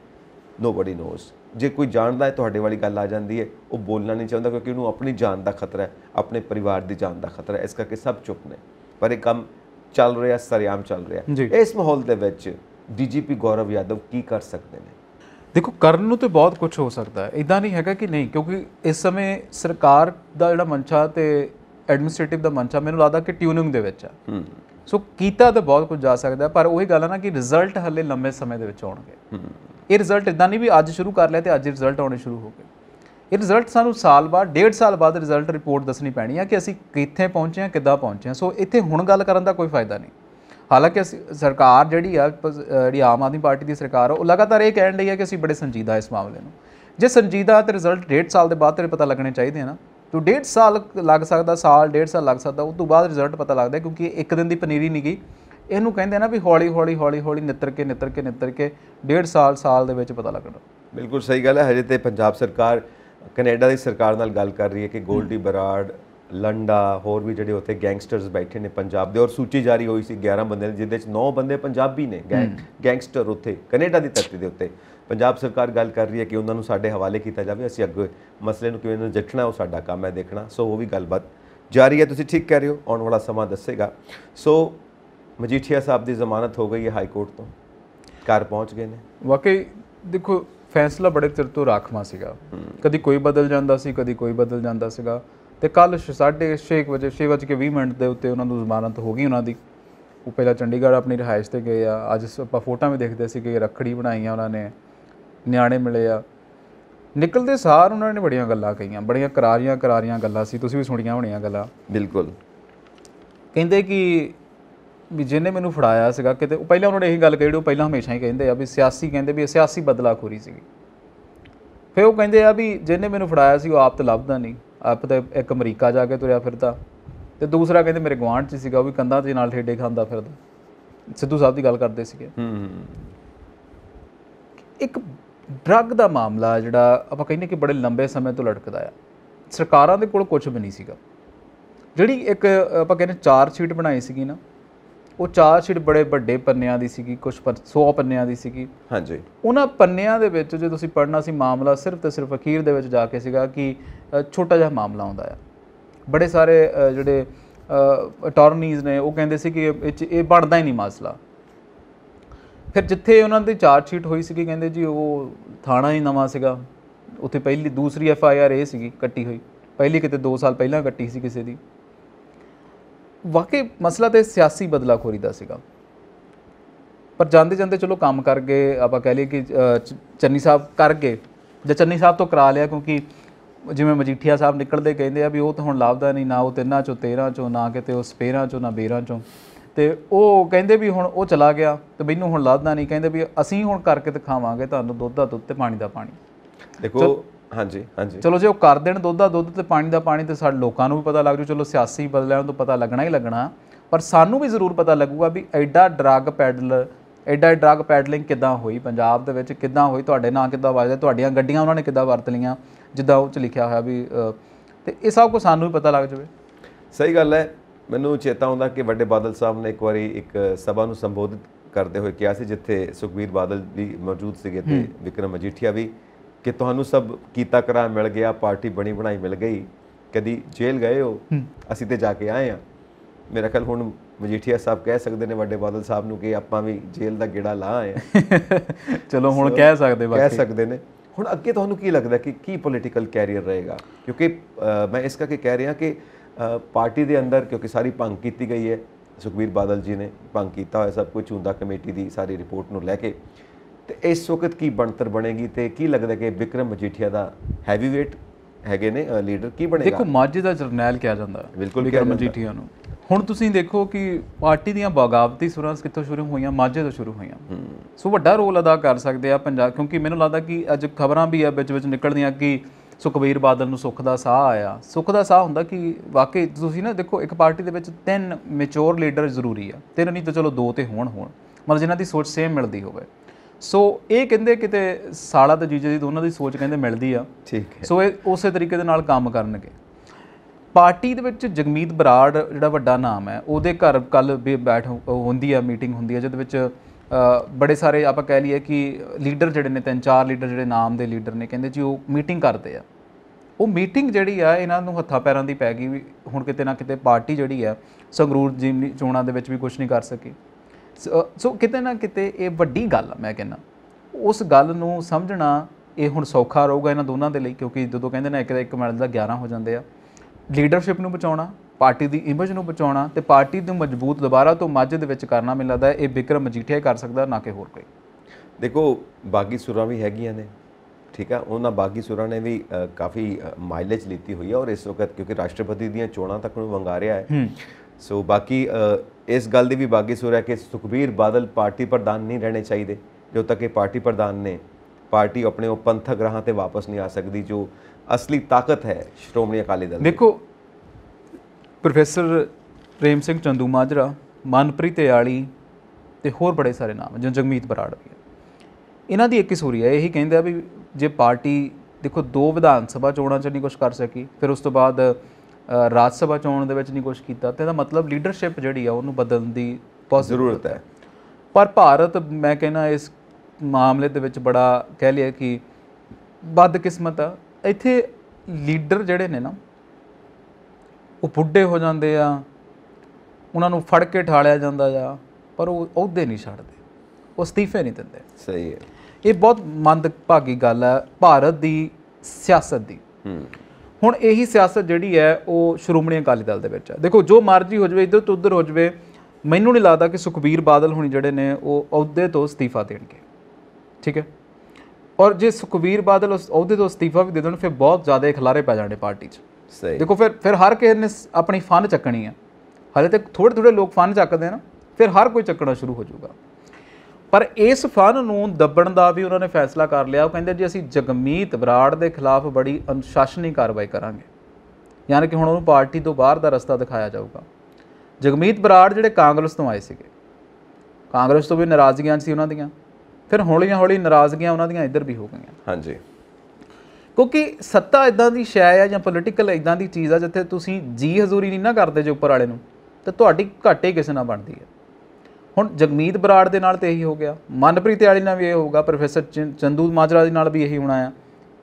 ਨੋਬਡੀ ਨੋਸ ਜੇ ਕੋਈ ਜਾਣਦਾ ਹੈ ਤੁਹਾਡੇ ਵਾਲੀ ਗੱਲ ਆ ਜਾਂਦੀ ਹੈ ਉਹ ਬੋਲਣਾ ਨਹੀਂ ਚਾਹੁੰਦਾ ਕਿਉਂਕਿ ਉਹਨੂੰ ਆਪਣੀ ਜਾਨ ਦਾ ਖਤਰਾ ਹੈ ਆਪਣੇ ਪਰਿਵਾਰ ਦੀ ਜਾਨ ਦਾ ਖਤਰਾ ਹੈ ਇਸ ਕਰਕੇ ਸਭ ਚੁੱਪ ਨੇ ਪਰ ਇਹ ਕੰਮ ਚੱਲ ਰਿਹਾ ਸਰਿਆਮ ਚੱਲ ਰਿਹਾ ਇਸ ਮਾਹੌਲ ਦੇ ਵਿੱਚ ਡੀਜੀਪੀ ਗੌਰਵ ਯਾਦਵ ਕੀ ਕਰ ਸਕਦੇ ਨੇ ਦੇਖੋ ਕਰਨ ਨੂੰ ਤੇ ਬਹੁਤ ਕੁਝ ਹੋ ਸਕਦਾ ਹੈ ਇਦਾਂ ਨਹੀਂ ਹੈਗਾ ਕਿ ਨਹੀਂ ਕਿਉਂਕਿ ਇਸ ਸਮੇਂ ਸਰਕਾਰ ਦਾ ਜਿਹੜਾ ਮਨਸ਼ਾ ਤੇ ਐਡਮਿਨਿਸਟ੍ਰੇਟਿਵ ਦਾ ਮਨਸ਼ਾ ਮੈਨੂੰ ਲੱਗਦਾ ਕਿ ਟਿਊਨਿੰਗ ਦੇ ਵਿੱਚ ਆ ਸੋ ਕੀਤਾ ਤਾਂ ਬਹੁਤ ਕੁਝ ਜਾ ਸਕਦਾ ਪਰ ਉਹੀ ਗੱਲ ਹੈ ਨਾ ਕਿ ਰਿਜ਼ਲਟ ਹੱਲੇ ਲੰਮੇ ਸਮੇਂ ਦੇ ਵਿੱਚ ਆਉਣਗੇ ਇਹ ਰਿਜ਼ਲਟ ਇਦਾਂ ਨਹੀਂ ਵੀ ਅੱਜ ਸ਼ੁਰੂ ਕਰ ਲਿਆ ਤੇ ਅੱਜ ਰਿਜ਼ਲਟ ਆਉਣੇ ਸ਼ੁਰੂ ਹੋ ਗਏ ਇਹ ਰਿਜ਼ਲਟ ਸਾਨੂੰ ਸਾਲ ਬਾਅਦ ਡੇਢ ਸਾਲ ਬਾਅਦ ਰਿਜ਼ਲਟ ਰਿਪੋਰਟ ਦੱਸਣੀ ਪੈਣੀ ਆ ਕਿ ਅਸੀਂ ਕਿੱਥੇ ਪਹੁੰਚੇ ਆ ਕਿੱਦਾਂ ਪਹੁੰਚੇ ਆ ਸੋ ਇੱਥੇ ਹੁਣ ਗੱਲ ਕਰਨ ਦਾ ਕੋਈ ਫਾਇਦਾ ਨਹੀਂ ਹਾਲਾਂਕਿ ਸਰਕਾਰ ਜਿਹੜੀ ਆ ਜਿਹੜੀ ਆਮ ਆਦਮੀ ਪਾਰਟੀ ਦੀ ਸਰਕਾਰ ਉਹ ਲਗਾਤਾਰ ਇਹ ਕਹਿਣ ਲਈ ਹੈ ਕਿ ਅਸੀਂ ਬੜੇ ਸੰਜੀਦਾ ਇਸ ਮਾਮਲੇ ਨੂੰ ਜੇ ਸੰਜੀਦਾ ਤੇ ਰਿਜ਼ਲਟ ਡੇਢ ਸਾਲ ਦੇ ਬਾਅਦ ਤੇਰੇ ਪਤਾ ਲੱਗਣੇ ਚਾਹੀਦੇ ਆ ਨਾ ਤੂੰ ਡੇਢ ਸਾਲ ਲੱਗ ਸਕਦਾ ਸਾਲ ਡੇਢ ਸਾਲ ਲੱਗ ਸਕਦਾ ਉਸ ਤੋਂ ਬਾਅਦ ਰਿਜ਼ਲਟ ਪਤਾ ਲੱਗਦਾ ਕਿਉਂਕਿ ਇੱਕ ਦਿਨ ਦੀ ਪਨੀਰੀ ਨਹੀਂ ਗਈ ਇਹਨੂੰ ਕਹਿੰਦੇ ਨਾ ਵੀ ਹੌਲੀ ਹੌਲੀ ਹੌਲੀ ਹੌਲੀ ਨਿੱਤਰ ਕੇ ਨਿੱਤਰ ਕੇ ਨਿੱਤਰ ਕੇ ਡੇਢ ਸਾਲ ਸਾਲ ਦੇ ਵਿੱਚ ਪਤਾ ਲੱਗਣਾ ਬਿਲਕੁਲ ਸਹੀ ਗੱਲ ਹੈ ਹਜੇ ਤੇ ਪੰਜਾਬ ਸਰਕਾਰ ਕੈਨੇਡਾ ਦੀ ਸਰਕਾਰ ਨਾਲ ਗੱਲ ਕਰ ਰਹੀ ਹੈ ਕਿ ਗੋਲਡੀ ਬਰਾੜ ਲੰਡਾ ਹੋਰ ਵੀ ਜਿਹੜੇ ਉੱਥੇ ਗੈਂਗਸਟਰਸ ਬੈਠੇ ਨੇ ਪੰਜਾਬ ਦੇ ਔਰ ਸੂਚੀ ਜਾਰੀ ਹੋਈ ਸੀ 11 ਬੰਦੇ ਜਿਹਦੇ ਵਿੱਚ 9 ਬੰਦੇ ਪੰਜਾਬੀ ਨੇ ਗੈਂਗਸਟਰ ਉੱਥੇ ਕੈਨੇਡਾ ਦੀ ਧਰਤੀ ਦੇ ਉੱਤੇ ਪੰਜਾਬ ਸਰਕਾਰ ਗੱਲ ਕਰ ਰਹੀ ਹੈ ਕਿ ਉਹਨਾਂ ਨੂੰ ਸਾਡੇ ਹਵਾਲੇ ਕੀਤਾ ਜਾਵੇ ਅਸੀਂ ਅੱਗੇ ਮਸਲੇ ਨੂੰ ਕਿਵੇਂ ਨਜਿੱਠਣਾ ਉਹ ਸਾਡਾ ਕੰਮ ਹੈ ਦੇਖਣਾ ਸੋ ਉਹ ਵੀ ਗੱਲਬਾਤ ਜਾਰੀ ਹੈ ਤੁਸੀਂ ਠੀਕ ਕਹਿ ਰਹੇ ਹੋ ਆਉਣ ਵਾਲਾ ਸਮਾਂ ਦੱਸੇਗਾ ਸੋ ਮਜੀਠੀਆ ਸਾਹਿਬ ਦੀ ਜ਼ਮਾਨਤ ਹੋ ਗਈ ਹੈ ਹਾਈ ਕੋਰਟ ਤੋਂ ਘਰ ਪਹੁੰਚ ਗਏ ਨੇ ਵਾਕਈ ਦੇਖੋ ਫੈਸਲਾ ਬੜੇ ਚਿਰ ਤੋਂ ਰਾਖਵਾ ਸੀਗਾ ਕਦੀ ਕੋਈ ਬਦਲ ਜਾਂਦਾ ਸੀ ਕਦੀ ਕੋਈ ਬਦਲ ਜਾਂਦਾ ਸੀਗਾ ਤੇ ਕੱਲ 6:30 ਵਜੇ 6:20 ਮਿੰਟ ਦੇ ਉੱਤੇ ਉਹਨਾਂ ਨੂੰ ਜ਼ਮਾਨਤ ਹੋ ਗਈ ਉਹਨਾਂ ਦੀ ਉਹ ਪਹਿਲਾਂ ਚੰਡੀਗੜ੍ਹ ਆਪਣੀ ਰਹਾਇਸ਼ ਤੇ ਗਏ ਆ ਅੱਜ ਆਪਾਂ ਫੋਟੋਆਂ ਵੀ ਦੇਖਦੇ ਸੀ ਕਿ ਰੱਖੜੀ ਬਣਾਈਆਂ ਉਹਨਾਂ ਨੇ ਨਿਆਣੇ ਮਿਲੇ ਆ ਨਿਕਲਦੇ ਸਾਰ ਉਹਨਾਂ ਨੇ ਬੜੀਆਂ ਗੱਲਾਂ ਕਹੀਆਂ ਬੜੀਆਂ ਕਰਾਰੀਆਂ ਕਰਾਰੀਆਂ ਗੱਲਾਂ ਸੀ ਤੁਸੀਂ ਵੀ ਸੁਣੀਆਂ ਹੋਣੀਆਂ ਗੱਲਾਂ ਬਿਲਕੁਲ ਕਹਿੰਦੇ ਕਿ ਵੀ ਜਿਹਨੇ ਮੈਨੂੰ ਫੜਾਇਆ ਸੀਗਾ ਕਿਤੇ ਉਹ ਪਹਿਲਾਂ ਉਹਨਾਂ ਨੇ ਇਹ ਗੱਲ ਕਹੀ ਉਹ ਪਹਿਲਾਂ ਹਮੇਸ਼ਾ ਹੀ ਕਹਿੰਦੇ ਆ ਵੀ ਸਿਆਸੀ ਕਹਿੰਦੇ ਵੀ ਸਿਆਸੀ ਬਦਲਾਖੋਰੀ ਸੀਗੀ ਫੇ ਉਹ ਕਹਿੰਦੇ ਆ ਵੀ ਜਿਹਨੇ ਮੈਨੂੰ ਫੜਾਇਆ ਸੀ ਉਹ ਆਪ ਤੇ ਲੱਭਦਾ ਨਹੀਂ ਆਪ ਤਾਂ ਇੱਕ ਅਮਰੀਕਾ ਜਾ ਕੇ ਤੁਰਿਆ ਫਿਰਦਾ ਤੇ ਦੂਸਰਾ ਕਹਿੰਦੇ ਮੇਰੇ ਗਵਾਂਢ ਚ ਸੀਗਾ ਉਹ ਵੀ ਕੰਧਾਂ ਦੇ ਨਾਲ ਠੇਡੇ ਖਾਂਦਾ ਫਿਰਦਾ ਸਿੱਧੂ ਸਾਹਿਬ ਦੀ ਗੱਲ ਕਰਦੇ ਸੀਗੇ ਹੂੰ ਇੱਕ ਡਰੱਗ ਦਾ ਮਾਮਲਾ ਜਿਹੜਾ ਆਪਾਂ ਕਹਿੰਦੇ ਕਿ ਬੜੇ ਲੰਬੇ ਸਮੇਂ ਤੋਂ ਲਟਕਦਾ ਆ ਸਰਕਾਰਾਂ ਦੇ ਕੋਲ ਕੁਝ ਵੀ ਨਹੀਂ ਸੀਗਾ ਜਿਹੜੀ ਇੱਕ ਆਪਾਂ ਕਹਿੰਦੇ ਚਾਰ ਸ਼ੀਟ ਬਣਾਈ ਸੀਗੀ ਨਾ ਉਹ ਚਾਰ ਸ਼ੀਟ ਬੜੇ ਵੱਡੇ ਪੰਨਿਆਂ ਦੀ ਸੀਗੀ ਕੁਝ 100 ਪੰਨਿਆਂ ਦੀ ਸੀਗੀ ਹਾਂਜੀ ਉਹਨਾਂ ਪੰਨਿਆਂ ਦੇ ਵਿੱਚ ਜੇ ਤੁਸੀਂ ਪੜਨਾ ਸੀ ਮਾਮਲਾ ਸਿਰਫ ਤੇ ਸਿਰਫ ਅਖੀਰ ਦੇ ਵਿੱਚ ਜਾ ਕੇ ਸੀਗਾ ਕਿ ਛੋਟਾ ਜਿਹਾ ਮਾਮਲਾ ਆਉਂਦਾ ਆ ਬੜੇ ਸਾਰੇ ਜਿਹੜੇ ਅਟਾਰਨੀਜ਼ ਨੇ ਉਹ ਕਹਿੰਦੇ ਸੀ ਕਿ ਇਹ ਬਣਦਾ ਹੀ ਨਹੀਂ ਮਸਲਾ ਫਿਰ ਜਿੱਥੇ ਉਹਨਾਂ ਦੀ ਚਾਰਜ ਸ਼ੀਟ ਹੋਈ ਸੀਗੀ ਕਹਿੰਦੇ ਜੀ ਉਹ ਥਾਣਾ ਹੀ ਨਵਾਂ ਸੀਗਾ ਉੱਥੇ ਪਹਿਲੀ ਦੂਸਰੀ ਐਫ ਆਈ ਆਰ ਇਹ ਸੀਗੀ ਕੱਟੀ ਹੋਈ ਪਹਿਲੀ ਕਿਤੇ 2 ਸਾਲ ਪਹਿਲਾਂ ਕੱਟੀ ਸੀ ਕਿਸੇ ਦੀ ਵਾਕਈ ਮਸਲਾ ਤੇ ਸਿਆਸੀ ਬਦਲਾਖੋਰੀ ਦਾ ਸੀਗਾ ਪਰ ਜਾਂਦੇ ਜਾਂਦੇ ਚਲੋ ਕੰਮ ਕਰ ਗਏ ਆਪਾਂ ਕਹਿ ਲਈਏ ਕਿ ਚੰਨੀ ਸਾਹਿਬ ਕਰ ਗਏ ਜਾਂ ਚੰਨੀ ਸਾਹਿਬ ਤੋਂ ਕਰਾ ਲਿਆ ਕਿਉਂਕਿ ਜਿਵੇਂ ਮਜੀਠੀਆ ਸਾਹਿਬ ਨਿਕਲਦੇ ਕਹਿੰਦੇ ਆ ਵੀ ਉਹ ਤਾਂ ਹੁਣ ਲਾਭਦਾ ਨਹੀਂ ਨਾ ਉਹ ਤਿੰਨਾਂ ਚੋਂ 13 ਚੋਂ ਨਾ ਕਿਤੇ ਉਹ ਸਪੇਰਾਂ ਚੋਂ ਨਾ ਬੇਰਾਂ ਚੋਂ ਤੇ ਉਹ ਕਹਿੰਦੇ ਵੀ ਹੁਣ ਉਹ ਚਲਾ ਗਿਆ ਤੇ ਮੈਨੂੰ ਹੁਣ ਲਾਭਦਾ ਨਹੀਂ ਕਹਿੰਦੇ ਵੀ ਅਸੀਂ ਹੁਣ ਕਰਕੇ ਦਿਖਾਵਾਂਗੇ ਤੁਹਾਨੂੰ ਦੁੱਧ ਦਾ ਦੁੱਧ ਤੇ ਪਾਣੀ ਦਾ ਪਾਣੀ ਦੇਖੋ ਹਾਂਜੀ ਹਾਂਜੀ ਚਲੋ ਜੇ ਉਹ ਕਰ ਦੇਣ ਦੁੱਧ ਦਾ ਦੁੱਧ ਤੇ ਪਾਣੀ ਦਾ ਪਾਣੀ ਤੇ ਸਾਡੇ ਲੋਕਾਂ ਨੂੰ ਵੀ ਪਤਾ ਲੱਗ ਜੂ ਚਲੋ ਸਿਆਸੀ ਬਦਲਿਆਂ ਤੋਂ ਪਤਾ ਲੱਗਣਾ ਹੀ ਲੱਗਣਾ ਪਰ ਸਾਨੂੰ ਵੀ ਜ਼ਰੂਰ ਪਤਾ ਲੱਗੂਗਾ ਵੀ ਐਡਾ ਡਰੱਗ ਪੈਡਲ ਐਡਾ ਡਰੱਗ ਪੈਡਲਿੰਗ ਕਿੱਦਾਂ ਹੋਈ ਪੰਜਾਬ ਦੇ ਵਿੱਚ ਕਿੱਦਾਂ ਹੋਈ ਤੁਹਾਡੇ ਨਾਂ ਕਿੱਦਾਂ ਵਜਦੇ ਤੁਹਾਡੀਆਂ ਗੱਡੀਆਂ ਉਹਨਾਂ ਨੇ ਕਿੱਦਾਂ ਵਰਤ ਲੀਆਂ ਜਿੱਦਾਂ ਉਹ ਚ ਲਿਖਿਆ ਹੋਇਆ ਵੀ ਤੇ ਇਹ ਸਭ ਕੁਝ ਸਾਨੂੰ ਵੀ ਪਤਾ ਲੱਗ ਜਾਵੇ ਸਹੀ ਗੱਲ ਹੈ ਮੈਨੂੰ ਚੇਤਾ ਆਉਂਦਾ ਕਿ ਵੱਡੇ ਬਾਦਲ ਸਾਹਿਬ ਨੇ ਇੱਕ ਵਾਰੀ ਇੱਕ ਸਭਾ ਨੂੰ ਸੰਬੋਧਿਤ ਕਰਦੇ ਹੋਏ ਕਿਹਾ ਸੀ ਜਿੱਥੇ ਸੁਖਬੀਰ ਬਾਦਲ ਵੀ ਮੌਜੂਦ ਸੀਗੇ ਤੇ ਵਿਕਰਮ ਅਜੀਠੀਆ ਵੀ ਕਿ ਤੁਹਾਨੂੰ ਸਭ ਕੀਤਾ ਕਰਾ ਮਿਲ ਗਿਆ ਪਾਰਟੀ ਬਣੀ ਬਣਾਈ ਮਿਲ ਗਈ ਕਦੀ ਜੇਲ੍ਹ ਗਏ ਹੋ ਅਸੀਂ ਤੇ ਜਾ ਕੇ ਆਏ ਆ ਮੇਰਾ ਖਿਆਲ ਹੁਣ ਮਜੀਠੀਆ ਸਾਹਿਬ ਕਹਿ ਸਕਦੇ ਨੇ ਵੱਡੇ ਬਾਦਲ ਸਾਹਿਬ ਨੂੰ ਕਿ ਆਪਾਂ ਵੀ ਜੇਲ੍ਹ ਦਾ ਗੇੜਾ ਲਾ ਆਏ ਚਲੋ ਹੁਣ ਕਹਿ ਸਕਦੇ ਬਾਕੀ ਕਹਿ ਸਕਦੇ ਨੇ ਹੁਣ ਅੱਗੇ ਤੁਹਾਨੂੰ ਕੀ ਲੱਗਦਾ ਕਿ ਕੀ ਪੋਲੀਟੀਕਲ ਕੈਰੀਅਰ ਰਹੇਗਾ ਕਿਉਂਕਿ ਮੈਂ ਇਸ ਕਰਕੇ ਕਹਿ ਰਿਹਾ ਕਿ ਪਾਰਟੀ ਦੇ ਅੰਦਰ ਕਿਉਂਕਿ ਸਾਰੀ ਭੰਗ ਕੀਤੀ ਗਈ ਹੈ ਸੁਖਬੀਰ ਬਾਦਲ ਜੀ ਨੇ ਭੰਗ ਕੀਤਾ ਹੋਇਆ ਸਭ ਕੁਝ ਹੁੰਦਾ ਕਮੇਟੀ ਦੀ ਸਾਰੀ ਰਿਪੋਰਟ ਨੂੰ ਲੈ ਕੇ ਤੇ ਇਸ ਵਕਤ ਕੀ ਬਣਤਰ ਬਣੇਗੀ ਤੇ ਕੀ ਲੱਗਦਾ ਕਿ ਵਿਕਰਮ ਮਜੀਠੀਆ ਦਾ ਹੈਵੀ weight ਹੈਗੇ ਨੇ ਲੀਡਰ ਕੀ ਬਣੇਗਾ ਦੇਖੋ ਮਾਝੇ ਦਾ ਜਰਨੈਲ ਕਿਹਾ ਜਾਂਦਾ ਬਿਲਕੁਲ ਵਿਕਰਮ ਮਜੀਠੀਆ ਨੂੰ ਹੁਣ ਤੁਸੀਂ ਦੇਖੋ ਕਿ ਪਾਰਟੀ ਦੀਆਂ ਬਗਾਵਤੀ ਸੁਰਾਂ ਕਿੱਥੋਂ ਸ਼ੁਰੂ ਹੋਈਆਂ ਮਾਝੇ ਤੋਂ ਸ਼ੁਰੂ ਹੋਈਆਂ ਸੋ ਵੱਡਾ ਰੋਲ ਅਦਾ ਕਰ ਸਕਦੇ ਆ ਪੰਜਾਬ ਕਿਉਂਕਿ ਮੈਨੂੰ ਲੱਗਦਾ ਕਿ ਅੱਜ ਖਬਰਾਂ ਵੀ ਆ ਵਿੱਚ ਵਿੱਚ ਨਿਕਲਦੀਆਂ ਕਿ ਸੁਖਵੀਰ ਬਾਦਲ ਨੂੰ ਸੁੱਖ ਦਾ ਸਾਹ ਆਇਆ ਸੁੱਖ ਦਾ ਸਾਹ ਹੁੰਦਾ ਕਿ ਵਾਕਈ ਤੁਸੀਂ ਨਾ ਦੇਖੋ ਇੱਕ ਪਾਰਟੀ ਦੇ ਵਿੱਚ ਤਿੰਨ ਮੈਚੁਰ ਲੀਡਰ ਜ਼ਰੂਰੀ ਆ ਤਿੰਨ ਨਹੀਂ ਤਾਂ ਚਲੋ ਦੋ ਤੇ ਹੋਣ ਹੋਣ ਮਤਲਬ ਜਿਨ੍ਹਾਂ ਦੀ ਸੋਚ ਸੇਮ ਮਿਲਦੀ ਹੋਵੇ ਸੋ ਇਹ ਕਹਿੰਦੇ ਕਿਤੇ ਸਾਲਾ ਤੇ ਜੀਜੇ ਦੀ ਦੋਨਾਂ ਦੀ ਸੋਚ ਕਹਿੰਦੇ ਮਿਲਦੀ ਆ ਠੀਕ ਹੈ ਸੋ ਇਹ ਉਸੇ ਤਰੀਕੇ ਦੇ ਨਾਲ ਕੰਮ ਕਰਨਗੇ ਪਾਰਟੀ ਦੇ ਵਿੱਚ ਜਗਮੀਤ ਬਰਾੜ ਜਿਹੜਾ ਵੱਡਾ ਨਾਮ ਹੈ ਉਹਦੇ ਘਰ ਕੱਲ ਵੀ ਬੈਠ ਹੁੰਦੀ ਆ ਮੀਟਿੰਗ ਹੁੰਦੀ ਆ ਜਿਹਦੇ ਵਿੱਚ ਬੜੇ ਸਾਰੇ ਆਪਾਂ ਕਹਿ ਲਈਏ ਕਿ ਲੀਡਰ ਜਿਹੜੇ ਨੇ ਤਿੰਨ ਚਾਰ ਲੀਡਰ ਜਿਹੜੇ ਨਾਮ ਦੇ ਲੀਡਰ ਨੇ ਕਹਿੰਦੇ ਜੀ ਉਹ ਮੀਟਿੰਗ ਕਰਦੇ ਆ ਉਹ ਮੀਟਿੰਗ ਜਿਹੜੀ ਆ ਇਹਨਾਂ ਨੂੰ ਹੱਥਾਂ ਪੈਰਾਂ ਦੀ ਪੈ ਗਈ ਵੀ ਹੁਣ ਕਿਤੇ ਨਾ ਕਿਤੇ ਪਾਰਟੀ ਜਿਹੜੀ ਆ ਸੰਗਰੂਰ ਜਿਮਨੀ ਚੋਣਾਂ ਦੇ ਵਿੱਚ ਵੀ ਕੁਝ ਨਹੀਂ ਕਰ ਸਕੀ ਸੋ ਕਿਤੇ ਨਾ ਕਿਤੇ ਇਹ ਵੱਡੀ ਗੱਲ ਮੈਂ ਕਹਿੰਦਾ ਉਸ ਗੱਲ ਨੂੰ ਸਮਝਣਾ ਇਹ ਹੁਣ ਸੌਖਾ ਰਹੂਗਾ ਇਹਨਾਂ ਦੋਨਾਂ ਦੇ ਲਈ ਕਿਉਂਕਿ ਜਦੋਂ ਕਹਿੰਦੇ ਨੇ ਇੱਕ ਦਾ ਇੱਕ ਦਾ 11 ਹੋ ਜਾਂਦੇ ਆ ਲੀਡਰਸ਼ਿਪ ਨੂੰ ਬਚਾਉਣਾ ਪਾਰਟੀ ਦੀ ਇਮੇਜ ਨੂੰ ਬਚਾਉਣਾ ਤੇ ਪਾਰਟੀ ਨੂੰ ਮਜ਼ਬੂਤ ਦੁਬਾਰਾ ਤੋਂ ਮਾਜਦ ਦੇ ਵਿੱਚ ਕਰਨਾ ਮੈਨੂੰ ਲੱਗਦਾ ਇਹ ਬਿਕਰਮ ਮਜੀਠੀਆ ਕਰ ਸਕਦਾ ਨਾ ਕਿ ਹੋਰ ਕੋਈ ਦੇਖੋ ਬਾਗੀ ਸੁਰਾਂ ਵੀ ਹੈਗੀਆਂ ਨੇ ਠੀਕ ਆ ਉਹਨਾਂ ਬਾਗੀ ਸੁਰਾਂ ਨੇ ਵੀ ਕਾਫੀ ਮਾਈਲੇਜ ਲੀਤੀ ਹੋਈ ਹੈ ਔਰ ਇਸ ਵਕਤ ਕਿਉਂਕਿ ਰਾਸ਼ਟਰਪਤੀ ਦੀਆਂ ਚੋਣਾਂ ਤੱਕ ਨੂੰ ਵੰਗਾ ਰਿਹਾ ਹੈ ਸੋ ਬਾਕੀ ਇਸ ਗੱਲ ਦੀ ਵੀ ਬਾਗੀ ਸੁਰ ਹੈ ਕਿ ਸੁਖਬੀਰ ਬਾਦਲ ਪਾਰਟੀ ਪ੍ਰਧਾਨ ਨਹੀਂ ਰਹਿਣੇ ਚਾਹੀਦੇ ਜੋ ਤੱਕ ਇਹ ਪਾਰਟੀ ਪ੍ਰਧਾਨ ਨੇ ਪਾਰਟੀ ਆਪਣੇ ਉਹ ਪੰਥਕ ਰਾਹਾਂ ਤੇ ਵਾਪਸ ਨਹੀਂ ਆ ਸਕਦੀ ਜੋ ਅਸਲੀ ਤਾਕਤ ਹੈ ਸ਼੍ਰੋਮਣੀ ਅਕਾਲੀ ਦਲ ਦੇਖੋ ਪ੍ਰੋਫੈਸਰ ਪ੍ਰੇਮ ਸਿੰਘ ਚੰਦੂ ਮਾਜਰਾ ਮਨਪ੍ਰੀਤ ਏਆਲੀ ਤੇ ਹੋਰ ਬੜੇ ਸਾਰੇ ਨਾਮ ਜਿਵੇਂ ਜਗਮੀਤ ਬਰਾੜ ਵੀ ਇਹਨਾਂ ਦੀ ਇੱਕ ਹੀ ਸੂਰੀ ਹੈ ਇਹੀ ਕਹਿੰਦਾ ਵੀ ਜੇ ਪਾਰਟੀ ਦੇਖੋ ਦੋ ਵਿਧਾਨ ਸਭਾ ਚੋਣਾਂ ਚ ਨਹੀਂ ਕੁਝ ਕਰ ਸਕੀ ਫਿਰ ਉਸ ਤੋਂ ਬਾਅਦ ਰਾਜ ਸਭਾ ਚੋਣ ਦੇ ਵਿੱਚ ਨਹੀਂ ਕੁਝ ਕੀਤਾ ਤੇ ਇਹਦਾ ਮਤਲਬ ਲੀਡਰਸ਼ਿਪ ਜਿਹੜੀ ਆ ਉਹਨੂੰ ਬਦਲਣ ਦੀ ਜ਼ਰੂਰਤ ਹੈ ਪਰ ਭਾਰਤ ਮੈਂ ਕਹਿੰਨਾ ਇਸ ਮਾਮਲੇ ਦੇ ਵਿੱਚ ਬੜਾ ਕਹਿ ਲਿਆ ਕਿ ਬਦਕਿਸਮਤ ਆ ਇੱਥੇ ਲੀਡਰ ਜਿਹੜੇ ਨੇ ਨਾ ਉਹ ਬੁੱਢੇ ਹੋ ਜਾਂਦੇ ਆ ਉਹਨਾਂ ਨੂੰ ਫੜ ਕੇ ਠਾਲਿਆ ਜਾਂਦਾ ਆ ਪਰ ਉਹ ਅਹੁਦੇ ਨਹੀਂ ਛੱਡਦੇ ਉਹ ਅਸਤੀਫੇ ਨਹੀਂ ਦਿੰਦੇ ਸਹੀ ਹੈ ਇਹ ਬਹੁਤ ਮੰਦਭਾਗੀ ਗੱਲ ਹੈ ਭਾਰਤ ਦੀ ਸਿਆਸਤ ਦੀ ਹੂੰ ਹੁਣ ਇਹੀ ਸਿਆਸਤ ਜਿਹੜੀ ਹੈ ਉਹ ਸ਼੍ਰੋਮਣੀ ਅਕਾਲੀ ਦਲ ਦੇ ਵਿੱਚ ਹੈ ਦੇਖੋ ਜੋ ਮਰਜ਼ੀ ਹੋ ਜਵੇ ਇਧਰ ਤੋਂ ਉਧਰ ਹੋ ਜਵੇ ਮੈਨੂੰ ਨਹੀਂ ਲੱਗਦਾ ਕਿ ਸੁਖਬੀਰ ਬਾਦਲ ਹੁਣੀ ਜਿਹੜੇ ਨੇ ਉਹ ਅਹੁਦੇ ਤੋਂ ਅਸਤੀਫਾ ਦੇਣਗੇ ਠੀਕ ਹੈ ਔਰ ਜੇ ਸੁਖਬੀਰ ਬਾਦਲ ਉਸ ਅਹੁਦੇ ਤੋਂ ਅਸਤੀਫਾ ਵੀ ਦੇ ਦੇਣ ਫਿਰ ਬਹੁਤ ਜ਼ਿਆਦਾ ਖਲਾਰੇ ਪੈ ਜਾਣਗੇ ਪਾਰਟੀ 'ਚ ਸਹੀ ਦੇਖੋ ਫਿਰ ਫਿਰ ਹਰ ਕਿਸੇ ਨੇ ਆਪਣੀ ਫਨ ਚੱਕਣੀ ਹੈ ਹਲੇ ਤੱਕ ਥੋੜੇ ਥੋੜੇ ਲੋਕ ਫਨ ਚੱਕਦੇ ਨਾ ਫਿਰ ਹਰ ਕੋਈ ਚੱਕਣਾ ਸ਼ੁਰੂ ਹੋ ਜਾਊਗਾ ਪਰ ਇਸ ਫਨ ਨੂੰ ਦੱਬਣ ਦਾ ਵੀ ਉਹਨਾਂ ਨੇ ਫੈਸਲਾ ਕਰ ਲਿਆ ਉਹ ਕਹਿੰਦੇ ਜੀ ਅਸੀਂ ਜਗਮੀਤ ਬਰਾੜ ਦੇ ਖਿਲਾਫ ਬੜੀ ਅਨੁਸ਼ਾਸਨੀ ਕਾਰਵਾਈ ਕਰਾਂਗੇ ਯਾਨੀ ਕਿ ਹੁਣ ਉਹਨੂੰ ਪਾਰਟੀ ਤੋਂ ਬਾਹਰ ਦਾ ਰਸਤਾ ਦਿਖਾਇਆ ਜਾਊਗਾ ਜਗਮੀਤ ਬਰਾੜ ਜਿਹੜੇ ਕਾਂਗਰਸ ਤੋਂ ਆਏ ਸੀਗੇ ਕਾਂਗਰਸ ਤੋਂ ਵੀ ਨਾਰਾਜ਼ਗੀਆਂ ਸੀ ਉਹਨਾਂ ਦੀਆਂ ਫਿਰ ਹੌਲੀ-ਹੌਲੀ ਨਾਰਾਜ਼ਗੀਆਂ ਉਹਨਾਂ ਦੀਆਂ ਇੱਧਰ ਵੀ ਹੋ ਗਈਆਂ ਹਾਂਜੀ ਕਿਉਂਕਿ ਸੱਤਾ ਇਦਾਂ ਦੀ ਸ਼ੈ ਆ ਜਾਂ ਪੋਲਿਟੀਕਲ ਇਦਾਂ ਦੀ ਚੀਜ਼ ਆ ਜਿੱਥੇ ਤੁਸੀਂ ਜੀ ਹਜ਼ੂਰੀ ਨਹੀਂ ਨਾ ਕਰਦੇ ਜੇ ਉੱਪਰ ਵਾਲੇ ਨੂੰ ਤੇ ਤੁਹਾਡੀ ਘਾਟੇ ਕਿਸੇ ਨਾਲ ਬਣਦੀ ਹੈ ਹੁਣ ਜਗਮੀਤ ਬਰਾੜ ਦੇ ਨਾਲ ਤੇ ਇਹੀ ਹੋ ਗਿਆ ਮਨਪ੍ਰੀਤ ਵਾਲੀ ਨਾਲ ਵੀ ਇਹ ਹੋਊਗਾ ਪ੍ਰੋਫੈਸਰ ਚੰਦੂ ਮਾਜਰਾ ਦੇ ਨਾਲ ਵੀ ਇਹੀ ਹੋਣਾ ਆ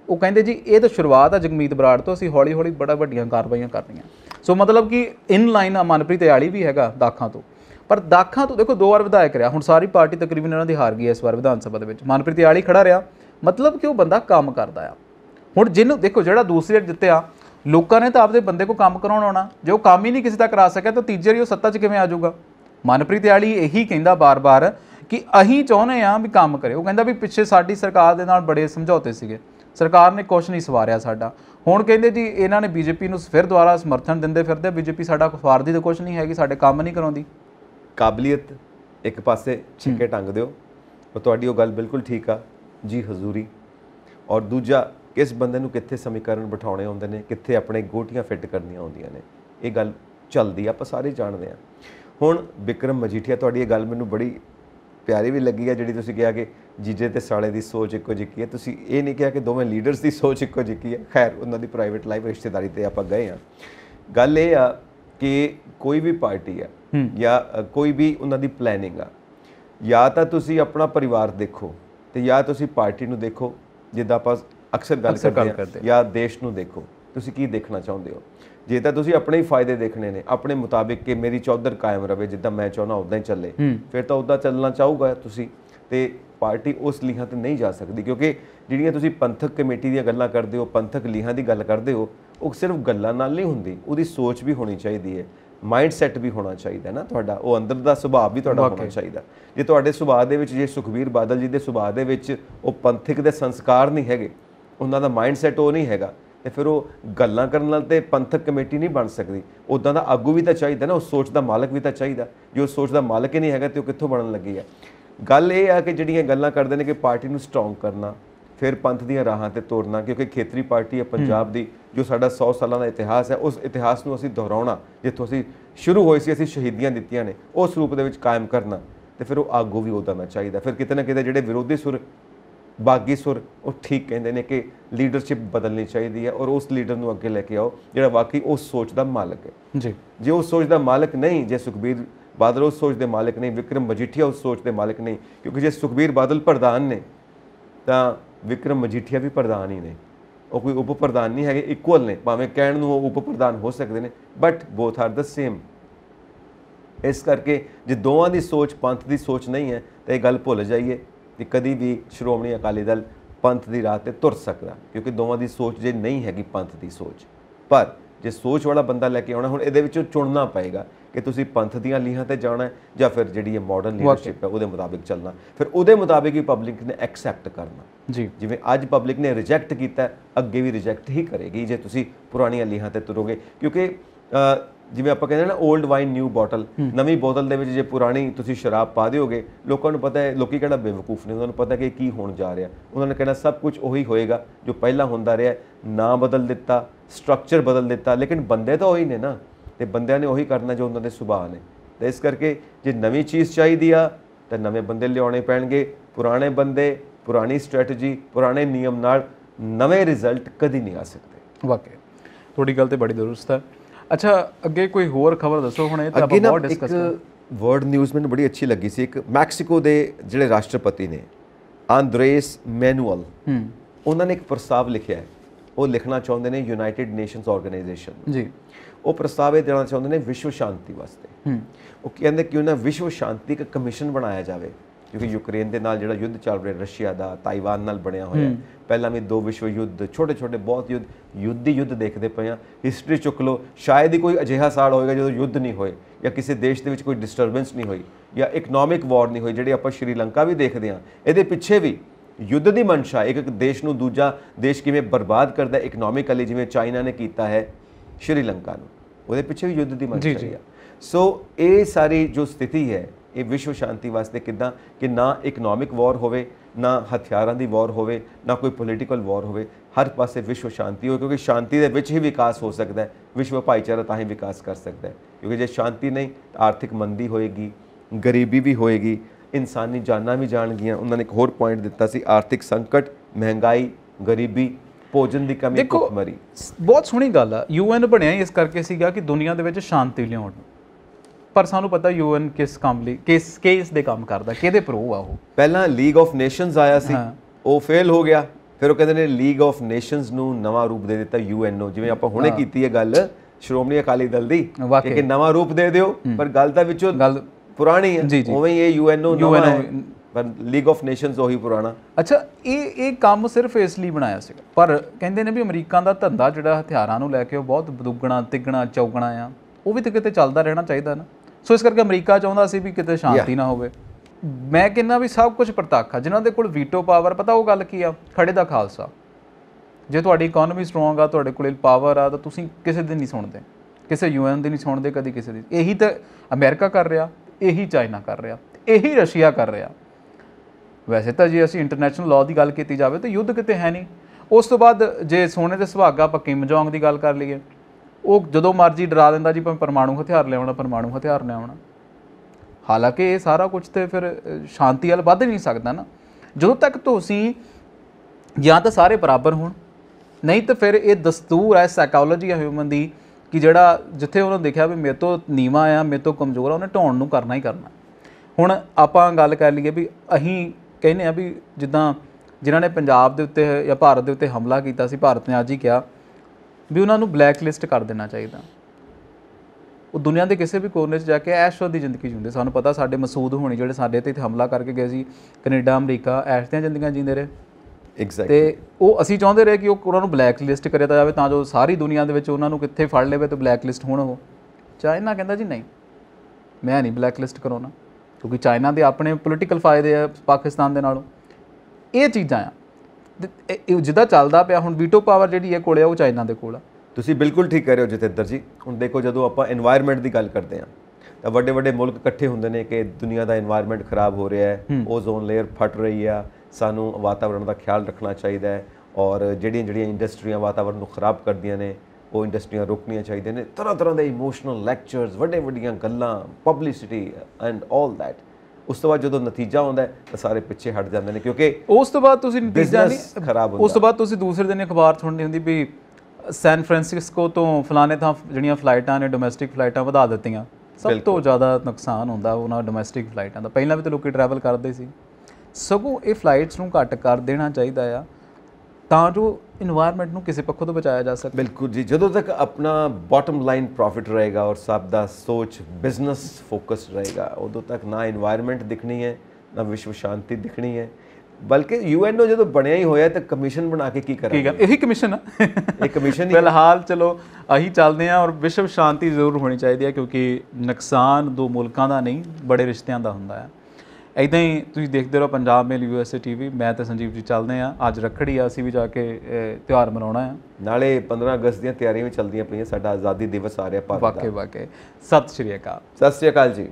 ਉਹ ਕਹਿੰਦੇ ਜੀ ਇਹ ਤਾਂ ਸ਼ੁਰੂਆਤ ਆ ਜਗਮੀਤ ਬਰਾੜ ਤੋਂ ਅਸੀਂ ਹੌਲੀ ਹੌਲੀ ਬੜਾ ਵੱਡੀਆਂ ਕਾਰਵਾਈਆਂ ਕਰਨੀਆਂ ਸੋ ਮਤਲਬ ਕਿ ਇਨ ਲਾਈਨ ਆ ਮਨਪ੍ਰੀਤ ਵਾਲੀ ਵੀ ਹੈਗਾ ਦਾਖਾਂ ਤੋਂ ਪਰ ਦਾਖਾਂ ਤੋਂ ਦੇਖੋ ਦੋ ਵਾਰ ਵਿਧਾਇਕ ਰਿਹਾ ਹੁਣ ਸਾਰੀ ਪਾਰਟੀ ਤਕਰੀਬਨ ਇਹਨਾਂ ਦੀ ਹਾਰ ਗਈ ਇਸ ਵਾਰ ਵਿਧਾਨ ਸਭਾ ਦੇ ਵਿੱਚ ਮਨਪ੍ਰੀਤ ਵਾਲੀ ਖੜਾ ਰਿਹਾ ਮਤਲਬ ਕਿ ਉਹ ਬੰਦਾ ਕੰਮ ਕਰਦਾ ਆ ਹੁਣ ਜਿਹਨੂੰ ਦੇਖੋ ਜਿਹੜਾ ਦੂਸਰੇ ਜਿੱਤਿਆ ਲੋਕਾਂ ਨੇ ਤਾਂ ਆਪਦੇ ਬੰਦੇ ਕੋ ਕੰਮ ਕਰਾਉਣ ਆਉਣਾ ਜੇ ਉਹ ਕੰਮ ਹੀ ਨਹੀਂ ਕਿਸੇ ਦਾ ਕਰਾ ਸਕਿਆ ਤਾਂ ਤੀਜੇ ਰਿਓ ਸੱਤਾ 'ਚ ਕਿਵੇਂ ਆ ਜਾਊਗਾ ਮਨਪ੍ਰੀਤ ਵਾਲੀ ਇਹੀ ਕਹਿੰਦਾ ਬਾਰ-ਬਾਰ ਕਿ ਅਸੀਂ ਚਾਹੁੰਦੇ ਆ ਵੀ ਕੰਮ ਕਰੇ ਉਹ ਕਹਿੰਦਾ ਵੀ ਪਿੱਛੇ ਸਾਡੀ ਸਰਕਾਰ ਦੇ ਨਾਲ ਬੜੇ ਸਮਝੌਤੇ ਸੀਗੇ ਸਰਕਾਰ ਨੇ ਕੁਝ ਨਹੀਂ ਸਵਾਰਿਆ ਸਾਡਾ ਹੁਣ ਕਹਿੰਦੇ ਜੀ ਇਹਨਾਂ ਨੇ ਬੀਜੇਪੀ ਨੂੰ ਫਿਰ ਦੁਬਾਰਾ ਸਮਰਥਨ ਦਿੰਦੇ ਫਿਰਦੇ ਬੀਜੇਪੀ ਸਾਡਾ ਖਫਾਰਦੀ ਤਾਂ ਕੁਝ ਨਹੀਂ ਹੈਗੀ ਸਾਡੇ ਕੰਮ ਨਹੀਂ ਕਰਾਉਂਦੀ ਕਾਬਲੀਅਤ ਇੱਕ ਪਾਸੇ ਛਿੱਕੇ ਟੰਗ ਦਿਓ ਉਹ ਤੁਹਾਡੀ ਉਹ ਗੱਲ ਬਿਲਕੁਲ ਠੀਕ ਆ ਜੀ ਹਜ਼ੂਰੀ ਔਰ ਦੂਜਾ ਕਿਸ ਬੰਦੇ ਨੂੰ ਕਿੱਥੇ ਸਮੀਕਰਨ ਬਿਠਾਉਣੇ ਹੁੰਦੇ ਨੇ ਕਿੱਥੇ ਆਪਣੇ ਗੋਟੀਆਂ ਫਿੱਟ ਕਰਨੀਆਂ ਹੁੰਦੀਆਂ ਨੇ ਇਹ ਗੱਲ ਚੱਲਦੀ ਆਪਾਂ ਸਾਰੇ ਜਾਣਦੇ ਆ ਹੁਣ ਵਿਕਰਮ ਮਜੀਠੀਆ ਤੁਹਾਡੀ ਇਹ ਗੱਲ ਮੈਨੂੰ ਬੜੀ ਪਿਆਰੀ ਵੀ ਲੱਗੀ ਹੈ ਜਿਹੜੀ ਤੁਸੀਂ ਕਿਹਾ ਕਿ ਜੀਜੇ ਤੇ ਸਾਲੇ ਦੀ ਸੋਚ ਇੱਕੋ ਜਿਹੀ ਹੈ ਤੁਸੀਂ ਇਹ ਨਹੀਂ ਕਿਹਾ ਕਿ ਦੋਵੇਂ ਲੀਡਰਸ ਦੀ ਸੋਚ ਇੱਕੋ ਜਿਹੀ ਹੈ ਖੈਰ ਉਹਨਾਂ ਦੀ ਪ੍ਰਾਈਵੇਟ ਲਾਈਫ ਰਿਸ਼ਤੇਦਾਰੀ ਤੇ ਆਪਾਂ ਗਏ ਆ ਗੱਲ ਇਹ ਆ ਕਿ ਕੋਈ ਵੀ ਪਾਰਟੀ ਆ ਜਾਂ ਕੋਈ ਵੀ ਉਹਨਾਂ ਦੀ ਪਲੈਨਿੰਗ ਆ ਜਾਂ ਤਾਂ ਤੁਸੀਂ ਆਪਣਾ ਪਰਿਵਾਰ ਦੇਖੋ ਤੇ ਜਾਂ ਤੁਸੀਂ ਪਾਰਟੀ ਨੂੰ ਦੇਖੋ ਜਿੱਦਾਂ ਆਪਾਂ ਅਕਸਰ ਗੱਲ ਕਰਦੇ ਆ ਜਾਂ ਦੇਸ਼ ਨੂੰ ਦੇਖੋ ਤੁਸੀਂ ਕੀ ਦੇਖਣਾ ਚਾਹੁੰਦੇ ਹੋ ਜੇ ਤਾਂ ਤੁਸੀਂ ਆਪਣੇ ਹੀ ਫਾਇਦੇ ਦੇਖਣੇ ਨੇ ਆਪਣੇ ਮੁਤਾਬਿਕ ਕਿ ਮੇਰੀ ਚੌਧਰ ਕਾਇਮ ਰਵੇ ਜਿੱਦਾਂ ਮੈਂ ਚਾਹਣਾ ਉਦਾਂ ਹੀ ਚੱਲੇ ਫਿਰ ਤਾਂ ਉਦਾਂ ਚੱਲਣਾ ਚਾਹੂਗਾ ਤੁਸੀਂ ਤੇ ਪਾਰਟੀ ਉਸ ਲੀਹਾਂ ਤੇ ਨਹੀਂ ਜਾ ਸਕਦੀ ਕਿਉਂਕਿ ਜਿਹੜੀਆਂ ਤੁਸੀਂ ਪੰਥਕ ਕਮੇਟੀ ਦੀਆਂ ਗੱਲਾਂ ਕਰਦੇ ਹੋ ਪੰਥਕ ਲੀਹਾਂ ਦੀ ਗੱਲ ਕਰਦੇ ਹੋ ਉਹ ਸਿਰਫ ਗੱਲਾਂ ਨਾਲ ਨਹੀਂ ਹੁੰਦੀ ਉਹਦੀ ਸੋਚ ਵੀ ਹੋਣੀ ਚਾਹੀਦੀ ਹੈ ਮਾਈਂਡਸੈਟ ਵੀ ਹੋਣਾ ਚਾਹੀਦਾ ਨਾ ਤੁਹਾਡਾ ਉਹ ਅੰਦਰ ਦਾ ਸੁਭਾਅ ਵੀ ਤੁਹਾਡਾ ਹੋਣਾ ਚਾਹੀਦਾ ਜੇ ਤੁਹਾਡੇ ਸੁਭਾਅ ਦੇ ਵਿੱਚ ਜੇ ਸੁਖਵੀਰ ਬਾਦਲ ਜੀ ਦੇ ਸੁਭਾਅ ਦੇ ਵਿੱਚ ਉਹ ਪੰਥਕ ਦੇ ਸੰਸਕਾਰ ਨਹੀਂ ਹੈਗੇ ਉਹਨਾਂ ਦਾ ਮਾਈਂਡਸੈਟ ਉਹ ਨਹੀਂ ਹੈਗਾ ਤੇ ਫਿਰ ਉਹ ਗੱਲਾਂ ਕਰਨ ਨਾਲ ਤੇ ਪੰਥਕ ਕਮੇਟੀ ਨਹੀਂ ਬਣ ਸਕਦੀ ਉਦਾਂ ਦਾ ਆਗੂ ਵੀ ਤਾਂ ਚਾਹੀਦਾ ਨਾ ਉਹ ਸੋਚ ਦਾ ਮਾਲਕ ਵੀ ਤਾਂ ਚਾਹੀਦਾ ਜੇ ਉਹ ਸੋਚ ਦਾ ਮਾਲਕ ਹੀ ਨਹੀਂ ਹੈਗਾ ਤੇ ਉਹ ਕਿੱਥੋਂ ਬਣਨ ਲੱਗੀ ਹੈ ਗੱਲ ਇਹ ਆ ਕਿ ਜਿਹੜੀਆਂ ਗੱਲਾਂ ਕਰਦੇ ਨੇ ਕਿ ਪਾਰਟੀ ਨੂੰ ਸਟਰੋਂਗ ਕਰਨਾ ਫਿਰ ਪੰਥ ਦੀਆਂ ਰਾਹਾਂ ਤੇ ਤੋਰਨਾ ਕਿਉਂਕਿ ਖੇਤਰੀ ਪਾਰਟੀ ਹੈ ਪੰਜਾਬ ਦੀ ਜੋ ਸਾਡਾ 100 ਸਾਲਾਂ ਦਾ ਇਤਿਹਾਸ ਹੈ ਉਸ ਇਤਿਹਾਸ ਨੂੰ ਅਸੀਂ ਦੁਹਰਾਉਣਾ ਜਿੱਥੋਂ ਅਸੀਂ ਸ਼ੁਰੂ ਹੋਈ ਸੀ ਅਸੀਂ ਸ਼ਹੀਦੀਆਂ ਦਿੱਤੀਆਂ ਨੇ ਉਸ ਰੂਪ ਦੇ ਵਿੱਚ ਕਾਇਮ ਕਰਨਾ ਤੇ ਫਿਰ ਉਹ ਆਗੂ ਵੀ ਉਹਦਾ ਨਾ ਚਾਹੀਦਾ ਫਿਰ ਕਿਤੇ ਨਾ ਕਿਤੇ ਜਿਹੜੇ ਵਿਰੋਧੀ ਸੁਰ ਬਾਗੀ ਸੁਰ ਉਹ ਠੀਕ ਕਹਿੰਦੇ ਨੇ ਕਿ ਲੀਡਰਸ਼ਿਪ ਬਦਲਣੀ ਚਾਹੀਦੀ ਹੈ ਔਰ ਉਸ ਲੀਡਰ ਨੂੰ ਅੱਗੇ ਲੈ ਕੇ ਆਓ ਜਿਹੜਾ ਵਾਕਈ ਉਸ ਸੋਚ ਦਾ ਮਾਲਕ ਹੈ ਜੀ ਜੇ ਉਹ ਸੋਚ ਦਾ ਮਾਲਕ ਨਹੀਂ ਜੇ ਸੁਖਬੀਰ ਬਾਦਲ ਉਸ ਸੋਚ ਦੇ ਮਾਲਕ ਨਹੀਂ ਵਿਕਰਮ ਮਜੀਠੀਆ ਉਸ ਸੋਚ ਦੇ ਮਾਲਕ ਨਹੀਂ ਕਿਉਂਕਿ ਜੇ ਸੁਖਬੀਰ ਬਾਦਲ ਪ੍ਰਧਾਨ ਨੇ ਤਾਂ ਵਿਕਰਮ ਮਜੀਠੀਆ ਵੀ ਪ੍ਰਧਾਨ ਹੀ ਨੇ ਉਹ ਕੋਈ ਉਪ ਪ੍ਰਧਾਨ ਨਹੀਂ ਹੈਗੇ ਇਕੁਅਲ ਨੇ ਭਾਵੇਂ ਕਹਿਣ ਨੂੰ ਉਹ ਉਪ ਪ੍ਰਧਾਨ ਹੋ ਸਕਦੇ ਨੇ but both are the same ਇਸ ਕਰਕੇ ਜੇ ਦੋਵਾਂ ਦੀ ਸੋਚ ਪੰਥ ਦੀ ਸੋਚ ਨਹੀਂ ਹੈ ਤਾਂ ਇਹ ਗੱਲ ਭੁੱਲ ਜਾਈਏ ਤੇ ਕਦੀ ਵੀ ਸ਼੍ਰੋਮਣੀ ਅਕਾਲੀ ਦਲ ਪੰਥ ਦੀ ਰਾਹ ਤੇ ਤੁਰ ਸਕਦਾ ਕਿਉਂਕਿ ਦੋਵਾਂ ਦੀ ਸੋਚ ਜੇ ਨਹੀਂ ਹੈਗੀ ਪੰਥ ਦੀ ਸੋਚ ਪਰ ਜੇ ਸੋਚ ਵਾਲਾ ਬੰਦਾ ਲੈ ਕੇ ਆਉਣਾ ਹੁਣ ਇਹਦੇ ਵਿੱਚੋਂ ਚੁਣਨਾ ਪਏਗਾ ਕਿ ਤੁਸੀਂ ਪੰਥ ਦੀਆਂ ਲੀਹਾਂ ਤੇ ਜਾਣਾ ਜਾਂ ਫਿਰ ਜਿਹੜੀ ਇਹ ਮਾਡਰਨ ਲੀਡਰਸ਼ਿਪ ਹੈ ਉਹਦੇ ਮੁਤਾਬਿਕ ਚੱਲਣਾ ਫਿਰ ਉਹਦੇ ਮੁਤਾਬਿਕ ਹੀ ਪਬਲਿਕ ਨੇ ਐਕਸੈਪਟ ਕਰਨਾ ਜੀ ਜਿਵੇਂ ਅੱਜ ਪਬਲਿਕ ਨੇ ਰਿਜੈਕਟ ਕੀਤਾ ਅੱਗੇ ਵੀ ਰਿਜੈਕਟ ਹੀ ਕਰੇਗੀ ਜੇ ਤੁਸੀਂ ਪੁਰਾਣੀਆਂ ਲੀਹਾਂ ਤੇ ਤੁਰੋਗੇ ਕਿਉਂਕਿ ਜਿਵੇਂ ਆਪਾਂ ਕਹਿੰਦੇ ਨਾ 올ਡ ਵਾਈਨ ਨਿਊ ਬੋਟਲ ਨਵੀਂ ਬੋਤਲ ਦੇ ਵਿੱਚ ਜੇ ਪੁਰਾਣੀ ਤੁਸੀਂ ਸ਼ਰਾਬ ਪਾ ਦਿਓਗੇ ਲੋਕਾਂ ਨੂੰ ਪਤਾ ਹੈ ਲੋਕੀ ਕਿਹੜਾ ਬੇਵਕੂਫ ਨੇ ਉਹਨਾਂ ਨੂੰ ਪਤਾ ਕਿ ਕੀ ਹੋਣ ਜਾ ਰਿਹਾ ਉਹਨਾਂ ਨੇ ਕਹਿਣਾ ਸਭ ਕੁਝ ਉਹੀ ਹੋਏਗਾ ਜੋ ਪਹਿਲਾਂ ਹੁੰਦਾ ਰਿਹਾ ਨਾ ਬਦਲ ਦਿੱਤਾ ਸਟਰਕਚਰ ਬਦਲ ਦਿੱਤਾ ਲੇਕਿਨ ਬੰਦੇ ਤਾਂ ਉਹੀ ਨੇ ਨਾ ਤੇ ਬੰਦਿਆਂ ਨੇ ਉਹੀ ਕਰਨਾ ਜੋ ਉਹਨਾਂ ਦੇ ਸੁਭਾਅ ਨੇ ਤੇ ਇਸ ਕਰਕੇ ਜੇ ਨਵੀਂ ਚੀਜ਼ ਚਾਹੀਦੀ ਆ ਤਾਂ ਨਵੇਂ ਬੰਦੇ ਲਿਆਉਣੇ ਪੈਣਗੇ ਪੁਰਾਣੇ ਬੰਦੇ ਪੁਰਾਣੀ ਸਟ੍ਰੈਟਜੀ ਪੁਰਾਣੇ ਨਿਯਮ ਨਾਲ ਨਵੇਂ ਰਿਜ਼ਲਟ ਕਦੀ ਨਹੀਂ ਆ ਸਕਦੇ ਵਾਕਿਆ ਤੁਹਾਡੀ ਗੱਲ ਤੇ ਬੜੀ ਦਰੁਸਤ ਹੈ ਅੱਛਾ ਅੱਗੇ ਕੋਈ ਹੋਰ ਖਬਰ ਦੱਸੋ ਹੁਣ ਇਹ ਤਾਂ ਆਪਾਂ ਬਹੁਤ ਡਿਸਕਸ ਇੱਕ ਵਰਡ ਨਿਊਜ਼ ਮੈਨੂੰ ਬੜੀ ਅੱਛੀ ਲੱਗੀ ਸੀ ਇੱਕ ਮੈਕਸੀਕੋ ਦੇ ਜਿਹੜੇ ਰਾਸ਼ਟਰਪਤੀ ਨੇ ਆਂਦਰੇਸ ਮੈਨੂਅਲ ਹੂੰ ਉਹਨਾਂ ਨੇ ਇੱਕ ਪ੍ਰਸਤਾਵ ਲਿਖਿਆ ਹੈ ਉਹ ਲਿਖਣਾ ਚਾਹੁੰਦੇ ਨੇ ਯੂਨਾਈਟਿਡ ਨੇਸ਼ਨਸ ਆਰਗੇਨਾਈਜੇਸ਼ਨ ਜੀ ਉਹ ਪ੍ਰਸਤਾਵ ਇਹ ਦੇਣਾ ਚਾਹੁੰਦੇ ਨੇ ਵਿਸ਼ਵ ਸ਼ਾਂਤੀ ਵਾਸਤੇ ਹੂੰ ਉਹ ਕਹਿੰਦੇ ਕਿ ਉਹਨਾਂ ਵਿਸ਼ਵ ਸ਼ਾਂਤੀ ਇੱਕ ਕਮਿਸ਼ਨ ਬਣਾਇਆ ਜਾਵੇ ਕਿਉਂਕਿ ਯੂਕਰੇਨ ਦੇ ਨਾਲ ਜਿਹੜਾ ਯੁੱਧ ਚੱਲ ਰਿਹਾ ਰਸ਼ੀਆ ਦਾ ਤਾਈਵਾਨ ਨਾਲ ਬਣਿਆ ਹੋਇਆ ਪਹਿਲਾਂ ਵੀ ਦੋ ਵਿਸ਼ਵ ਯੁੱਧ ਛੋਟੇ ਛੋਟੇ ਬਹੁਤ ਯੁੱਧ ਯੁੱਧੀ ਯੁੱਧ ਦੇਖਦੇ ਪਏ ਆ ਹਿਸਟਰੀ ਚੁੱਕ ਲਓ ਸ਼ਾਇਦ ਹੀ ਕੋਈ ਅਜਿਹਾ ਸਾਲ ਹੋਏਗਾ ਜਦੋਂ ਯੁੱਧ ਨਹੀਂ ਹੋਏ ਜਾਂ ਕਿਸੇ ਦੇਸ਼ ਦੇ ਵਿੱਚ ਕੋਈ ਡਿਸਟਰਬੈਂਸ ਨਹੀਂ ਹੋਈ ਜਾਂ ਇਕਨੋਮਿਕ ਵਾਰ ਨਹੀਂ ਹੋਈ ਜਿਹੜੇ ਆਪਾਂ ਸ਼੍ਰੀਲੰਕਾ ਵੀ ਦੇਖਦੇ ਆ ਇਹਦੇ ਪਿੱਛੇ ਵੀ ਯੁੱਧ ਦੀ ਮਨਸ਼ਾ ਇੱਕ ਇੱਕ ਦੇਸ਼ ਨੂੰ ਦੂਜਾ ਦੇਸ਼ ਕਿਵੇਂ ਬਰਬਾਦ ਕਰਦਾ ਇਕਨੋਮਿਕਲੀ ਜਿਵੇਂ ਚਾਈਨਾ ਨੇ ਕੀਤਾ ਹੈ ਸ਼੍ਰੀਲੰਕਾ ਨੂੰ ਉਹਦੇ ਪਿੱਛੇ ਵੀ ਯੁੱਧ ਦੀ ਮਨਸ਼ਾ ਹੈ ਸੋ ਇਹ ਸਾਰੀ ਜੋ ਸਥਿਤੀ ਹੈ ਇਹ ਵਿਸ਼ਵ ਸ਼ਾਂਤੀ ਵਾਸਤੇ ਕਿਦਾਂ ਕਿ ਨਾ ਇਕਨੋਮਿਕ ਵਾਰ ਹੋਵੇ ਨਾ ਹਥਿਆਰਾਂ ਦੀ ਵਾਰ ਹੋਵੇ ਨਾ ਕੋਈ ਪੋਲੀਟੀਕਲ ਵਾਰ ਹੋਵੇ ਹਰ ਪਾਸੇ ਵਿਸ਼ਵ ਸ਼ਾਂਤੀ ਹੋਵੇ ਕਿਉਂਕਿ ਸ਼ਾਂਤੀ ਦੇ ਵਿੱਚ ਹੀ ਵਿਕਾਸ ਹੋ ਸਕਦਾ ਹੈ ਵਿਸ਼ਵ ਭਾਈਚਾਰਾ ਤਾਂ ਹੀ ਵਿਕਾਸ ਕਰ ਸਕਦਾ ਹੈ ਕਿਉਂਕਿ ਜੇ ਸ਼ਾਂਤੀ ਨਹੀਂ ਤਾਂ ਆਰਥਿਕ ਮੰਦੀ ਹੋਏਗੀ ਗਰੀਬੀ ਵੀ ਹੋਏਗੀ ਇਨਸਾਨੀ ਜਾਨਾਂ ਵੀ ਜਾਣਗੀਆਂ ਉਹਨਾਂ ਨੇ ਇੱਕ ਹੋਰ ਪੁਆਇੰਟ ਦਿੱਤਾ ਸੀ ਆਰਥਿਕ ਸੰਕਟ ਮਹਿੰਗਾਈ ਗਰੀਬੀ ਭੋਜਨ ਦੀ ਕਮੀ ਭੁੱਖਮਰੀ ਬਹੁਤ ਸੋਹਣੀ ਗੱਲ ਆ ਯੂਐਨ ਬਣਿਆ ਇਸ ਕਰਕੇ ਸੀਗਾ ਕਿ ਦੁਨੀਆ ਦੇ ਵਿੱਚ ਸ਼ਾਂਤੀ ਲਿਆਉਣ ਪਰ ਸਾਨੂੰ ਪਤਾ ਯੂਐਨ ਕਿਸ ਕੰਮ ਲਈ ਕਿਸ ਕੇਸ ਦੇ ਕੰਮ ਕਰਦਾ ਕਿਹਦੇ ਪ੍ਰੋ ਆ ਉਹ ਪਹਿਲਾਂ ਲੀਗ ਆਫ ਨੇਸ਼ਨਸ ਆਇਆ ਸੀ ਉਹ ਫੇਲ ਹੋ ਗਿਆ ਫਿਰ ਉਹ ਕਹਿੰਦੇ ਨੇ ਲੀਗ ਆਫ ਨੇਸ਼ਨਸ ਨੂੰ ਨਵਾਂ ਰੂਪ ਦੇ ਦਿੱਤਾ ਯੂਐਨਓ ਜਿਵੇਂ ਆਪਾਂ ਹੁਣੇ ਕੀਤੀ ਹੈ ਗੱਲ ਸ਼੍ਰੋਮਣੀ ਅਕਾਲੀ ਦਲ ਦੀ ਕਿ ਨਵਾਂ ਰੂਪ ਦੇ ਦਿਓ ਪਰ ਗੱਲ ਤਾਂ ਵਿੱਚੋਂ ਗੱਲ ਪੁਰਾਣੀ ਹੈ ਉਵੇਂ ਹੀ ਇਹ ਯੂਐਨਓ ਨਵਾਂ ਹੈ ਪਰ ਲੀਗ ਆਫ ਨੇਸ਼ਨਸ ਉਹੀ ਪੁਰਾਣਾ ਅੱਛਾ ਇਹ ਇਹ ਕੰਮ ਸਿਰਫ ਇਸ ਲਈ ਬਣਾਇਆ ਸੀ ਪਰ ਕਹਿੰਦੇ ਨੇ ਵੀ ਅਮਰੀਕਾ ਦਾ ਧੰਦਾ ਜਿਹੜਾ ਹਥਿਆਰਾਂ ਨੂੰ ਲੈ ਕੇ ਉਹ ਬਹੁਤ ਦੁੱਗਣਾ ਤਿੱਗਣਾ ਚੌਗਣਾ ਆ ਉਹ ਵੀ ਤਾਂ ਕਿਤੇ ਚੱਲਦਾ ਰਹਿਣਾ ਚਾਹੀਦਾ ਨਾ ਸੋ ਇਸ ਕਰਕੇ ਅਮਰੀਕਾ ਚਾਹੁੰਦਾ ਸੀ ਵੀ ਕਿਤੇ ਸ਼ਾਂਤੀ ਨਾ ਹੋਵੇ ਮੈਂ ਕਿੰਨਾ ਵੀ ਸਭ ਕੁਝ ਪ੍ਰਤੱਖ ਆ ਜਿਨ੍ਹਾਂ ਦੇ ਕੋਲ ਵੀਟੋ ਪਾਵਰ ਪਤਾ ਉਹ ਗੱਲ ਕੀ ਆ ਖੜੇ ਦਾ ਖਾਲਸਾ ਜੇ ਤੁਹਾਡੀ ਇਕਨੋਮੀ ਸਟਰੋਂਗ ਆ ਤੁਹਾਡੇ ਕੋਲੇ ਪਾਵਰ ਆ ਤਾਂ ਤੁਸੀਂ ਕਿਸੇ ਦੀ ਨਹੀਂ ਸੁਣਦੇ ਕਿਸੇ ਯੂਐਨ ਦੀ ਨਹੀਂ ਸੁਣਦੇ ਕਦੀ ਕਿਸੇ ਦੀ ਇਹੀ ਤਾਂ ਅਮਰੀਕਾ ਕਰ ਰਿਹਾ ਇਹੀ ਚਾਈਨਾ ਕਰ ਰਿਹਾ ਇਹੀ ਰਸ਼ੀਆ ਕਰ ਰਿਹਾ ਵੈਸੇ ਤਾਂ ਜੇ ਅਸੀਂ ਇੰਟਰਨੈਸ਼ਨਲ ਲਾਅ ਦੀ ਗੱਲ ਕੀਤੀ ਜਾਵੇ ਤਾਂ ਯੁੱਧ ਕਿਤੇ ਹੈ ਨਹੀਂ ਉਸ ਤੋਂ ਬਾਅਦ ਜੇ ਸੋਨੇ ਦੇ ਸੁਹਾਗਾ ਪੱਕੀ ਮਜੌਂਗ ਦੀ ਗੱਲ ਕਰ ਲਈਏ ਉਹ ਜਦੋਂ ਮਰਜ਼ੀ ਡਰਾ ਦਿੰਦਾ ਜੀ ਭਾਵੇਂ ਪਰਮਾਣੂ ਹਥਿਆਰ ਲਿਆਉਣਾ ਪਰਮਾਣੂ ਹਥਿਆਰ ਲਿਆਉਣਾ ਹਾਲਾਂਕਿ ਇਹ ਸਾਰਾ ਕੁਝ ਤੇ ਫਿਰ ਸ਼ਾਂਤੀ ਵੱਲ ਵੱਧ ਨਹੀਂ ਸਕਦਾ ਨਾ ਜਦੋਂ ਤੱਕ ਤੁਸੀਂ ਜਾਂ ਤਾਂ ਸਾਰੇ ਬਰਾਬਰ ਹੋਣ ਨਹੀਂ ਤਾਂ ਫਿਰ ਇਹ ਦਸਤੂਰ ਹੈ ਸਾਈਕੋਲੋਜੀ ਹੈ ਹਿਊਮਨ ਦੀ ਕਿ ਜਿਹੜਾ ਜਿੱਥੇ ਉਹਨਾਂ ਦੇਖਿਆ ਵੀ ਮੇਰੇ ਤੋਂ ਨੀਵਾ ਆ ਮੇਰੇ ਤੋਂ ਕਮਜ਼ੋਰ ਆ ਉਹਨੇ ਢਾਉਣ ਨੂੰ ਕਰਨਾ ਹੀ ਕਰਨਾ ਹੁਣ ਆਪਾਂ ਗੱਲ ਕਰ ਲਈਏ ਵੀ ਅਸੀਂ ਕਹਿੰਦੇ ਆ ਵੀ ਜਿੱਦਾਂ ਜਿਨ੍ਹਾਂ ਨੇ ਪੰਜਾਬ ਦੇ ਉੱਤੇ ਜਾਂ ਭਾਰਤ ਦੇ ਉੱਤੇ ਹਮਲਾ ਕੀਤਾ ਸੀ ਭਾਰਤ ਨੇ ਅੱਜ ਹੀ ਕਿਹਾ ਵੀ ਉਹਨਾਂ ਨੂੰ ਬਲੈਕ ਲਿਸਟ ਕਰ ਦੇਣਾ ਚਾਹੀਦਾ ਉਹ ਦੁਨੀਆ ਦੇ ਕਿਸੇ ਵੀ ਕੋਰਨੇ 'ਚ ਜਾ ਕੇ ਐਸ਼ਵਰ ਦੀ ਜ਼ਿੰਦਗੀ ਜਿਉਂਦੇ ਸਾਨੂੰ ਪਤਾ ਸਾਡੇ ਮਸੂਦ ਹੋਣੀ ਜਿਹੜੇ ਸਾਡੇ ਤੇ ਹਮਲਾ ਕਰਕੇ ਗਏ ਸੀ ਕੈਨੇਡਾ ਅਮਰੀਕਾ ਐਸ਼ ਦੀਆਂ ਜ਼ਿੰਦਗੀਆਂ ਜਿੰਦੇ ਰਹੇ ਐਗਜ਼ੈਕਟਲੀ ਤੇ ਉਹ ਅਸੀਂ ਚਾਹੁੰਦੇ ਰਹੇ ਕਿ ਉਹ ਉਹਨਾਂ ਨੂੰ ਬਲੈਕ ਲਿਸਟ ਕਰਿਆ ਜਾਵੇ ਤਾਂ ਜੋ ਸਾਰੀ ਦੁਨੀਆ ਦੇ ਵਿੱਚ ਉਹਨਾਂ ਨੂੰ ਕਿੱਥੇ ਫੜ ਲਵੇ ਤੇ ਬਲੈਕ ਲਿਸਟ ਹੋਣ ਉਹ ਚਾਈਨਾ ਕਹਿੰਦਾ ਜੀ ਨਹੀਂ ਮੈਂ ਨਹੀਂ ਬਲੈਕ ਲਿਸਟ ਕਰਾਉਣਾ ਕਿਉਂਕਿ ਚਾਈਨਾ ਦੇ ਆਪਣੇ ਪੋਲਿਟੀਕਲ ਫਾਇਦੇ ਆ ਪਾਕਿਸਤਾਨ ਦੇ ਨਾਲੋਂ ਇਹ ਚੀਜ਼ਾਂ ਆ ਇਹ ਜਿੱਦਾਂ ਚੱਲਦਾ ਪਿਆ ਹੁਣ ਵੀਟੋ ਪਾਵਰ ਜਿਹੜੀ ਹੈ ਕੋਲੇ ਉਹ ਚਾਈਨਾ ਦੇ ਕੋਲ ਆ ਤੁਸੀਂ ਬਿਲਕੁਲ ਠੀਕ ਕਹਿ ਰਹੇ ਹੋ ਜਤਿੰਦਰ ਜੀ ਹੁਣ ਦੇਖੋ ਜਦੋਂ ਆਪਾਂ এনवायरमेंट ਦੀ ਗੱਲ ਕਰਦੇ ਆ ਤਾਂ ਵੱਡੇ ਵੱਡੇ ਮੁਲਕ ਇਕੱਠੇ ਹੁੰਦੇ ਨੇ ਕਿ ਦੁਨੀਆ ਦਾ এনवायरमेंट ਖਰਾਬ ਹੋ ਰਿਹਾ ਹੈ ਓਜ਼ੋਨ ਲੇਅਰ ਫਟ ਰਹੀ ਆ ਸਾਨੂੰ ਵਾਤਾਵਰਣ ਦਾ ਖਿਆਲ ਰੱਖਣਾ ਚਾਹੀਦਾ ਹੈ ਔਰ ਜਿਹੜੀਆਂ ਜਿਹੜੀਆਂ ਇੰਡਸਟਰੀਆਂ ਵਾਤਾਵਰਣ ਨੂੰ ਖਰਾਬ ਕਰਦੀਆਂ ਨੇ ਉਹ ਇੰਡਸਟਰੀਆਂ ਰੋਕਣੀਆਂ ਚਾਹੀਦੀਆਂ ਨੇ ਤਰ੍ਹਾਂ ਤਰ੍ਹਾਂ ਦੇ ਇਮੋਸ਼ਨਲ ਲੈਕਚਰਸ ਵੱਡੇ ਵੱਡੀਆਂ ਗੱਲਾਂ ਪਬਲਿਸਿਟੀ ਐਂਡ 올 ਥੈਟ ਉਸ ਤੋਂ ਬਾਅਦ ਜਦੋਂ ਨਤੀਜਾ ਆਉਂਦਾ ਤਾਂ ਸਾਰੇ ਪਿੱਛੇ ਹਟ ਜਾਂਦੇ ਨੇ ਕਿਉਂਕਿ ਉਸ ਤੋਂ ਬਾਅਦ ਤੁਸੀਂ ਨਤੀਜਾ ਨਹੀਂ ਖਰਾਬ ਹੁੰਦਾ ਉਸ ਤੋਂ ਬਾਅਦ ਤੁਸੀਂ ਦੂਸਰੇ ਦਿਨ ਅਖਬਾਰ ਸੁਣਨੀ ਹੁੰਦੀ ਵੀ ਸੈਨ ਫ੍ਰਾਂਸਿਸਕੋ ਤੋਂ ਫਲਾਣੇ ਥਾਂ ਜਿਹੜੀਆਂ ਫਲਾਈਟਾਂ ਨੇ ਡੋਮੈਸਟਿਕ ਫਲਾਈਟਾਂ ਵਧਾ ਦਿੱਤੀਆਂ ਸਭ ਤੋਂ ਜ਼ਿਆਦਾ ਨੁਕਸਾਨ ਹੁੰਦਾ ਉਹਨਾਂ ਡੋਮੈਸਟਿਕ ਫਲਾਈਟਾਂ ਦਾ ਪਹਿਲਾਂ ਵੀ ਤਾਂ ਲੋਕੀ ਟਰੈਵਲ ਕਰਦੇ ਸੀ ਸਗੋਂ ਇਹ ਫਲਾਈਟਸ ਨੂੰ ਘੱਟ ਕਰ ਦੇਣਾ ਚਾਹੀਦਾ ਆ ਤਾਂ ਜੋ এনवायरमेंट ਨੂੰ ਕਿਸੇ ਪੱਖੋਂ ਤੋਂ ਬਚਾਇਆ ਜਾ ਸਕੇ ਬਿਲਕੁਲ ਜੀ ਜਦੋਂ ਤੱਕ ਆਪਣਾ ਬਾਟਮ ਲਾਈਨ ਪ੍ਰੋਫਿਟ ਰਹੇਗਾ ਔਰ ਸਭ ਦਾ ਸੋਚ ਬਿਜ਼ਨਸ ਫੋਕਸ ਰਹੇਗਾ ਉਦੋਂ ਤੱਕ ਨਾ এনवायरमेंट ਦਿਖਣੀ ਹੈ ਨਾ ਵਿਸ਼ਵ ਸ਼ਾਂਤੀ ਦਿਖਣੀ ਹੈ ਬਲਕਿ ਯੂਐਨਓ ਜਦੋਂ ਬਣਿਆ ਹੀ ਹੋਇਆ ਤਾਂ ਕਮਿਸ਼ਨ ਬਣਾ ਕੇ ਕੀ ਕਰਾਂਗੇ ਠੀਕ ਹੈ ਇਹੀ ਕਮਿਸ਼ਨ ਆ ਇਹ ਕਮਿਸ਼ਨ ਹੀ ਫਿਲਹਾਲ ਚਲੋ ਅਹੀ ਚੱਲਦੇ ਆ ਔਰ ਵਿਸ਼ਵ ਸ਼ਾਂਤੀ ਜ਼ਰੂਰ ਹੋਣੀ ਚਾਹੀਦੀ ਹੈ ਕਿਉਂਕਿ ਨੁਕਸਾਨ ਦੋ ਮੁਲਕਾਂ ਦਾ ਨਹੀਂ ਬੜੇ ਰਿਸ਼ਤਿਆਂ ਦਾ ਹੁੰਦਾ ਹੈ ਇਦਾਂ ਹੀ ਤੁਸੀਂ ਦੇਖਦੇ ਰਹੋ ਪੰਜਾਬ ਮੇਲ ਯੂਐਸਏ ਟੀਵੀ ਮੈਂ ਤੇ ਸੰਜੀਵ ਜੀ ਚੱਲਦੇ ਆ ਅੱਜ ਰੱਖੜੀ ਆ ਅਸੀਂ ਵੀ ਜਾ ਕੇ ਤਿਉਹਾਰ ਮਨਾਉਣਾ ਆ ਨਾਲੇ 15 ਅਗਸਤ ਦੀਆਂ ਤਿਆਰੀਆਂ ਵੀ ਚੱਲਦੀਆਂ ਪਈਆਂ ਸਾਡਾ ਆਜ਼ਾਦੀ ਦਿਵਸ ਆ ਰਿਹਾ ਭਾਰਤ ਦਾ ਵਾਕੇ ਵਾਕੇ ਸਤਿ ਸ਼੍ਰੀ ਅਕਾਲ ਸਤਿ ਸ਼੍ਰੀ ਅਕਾਲ ਜੀ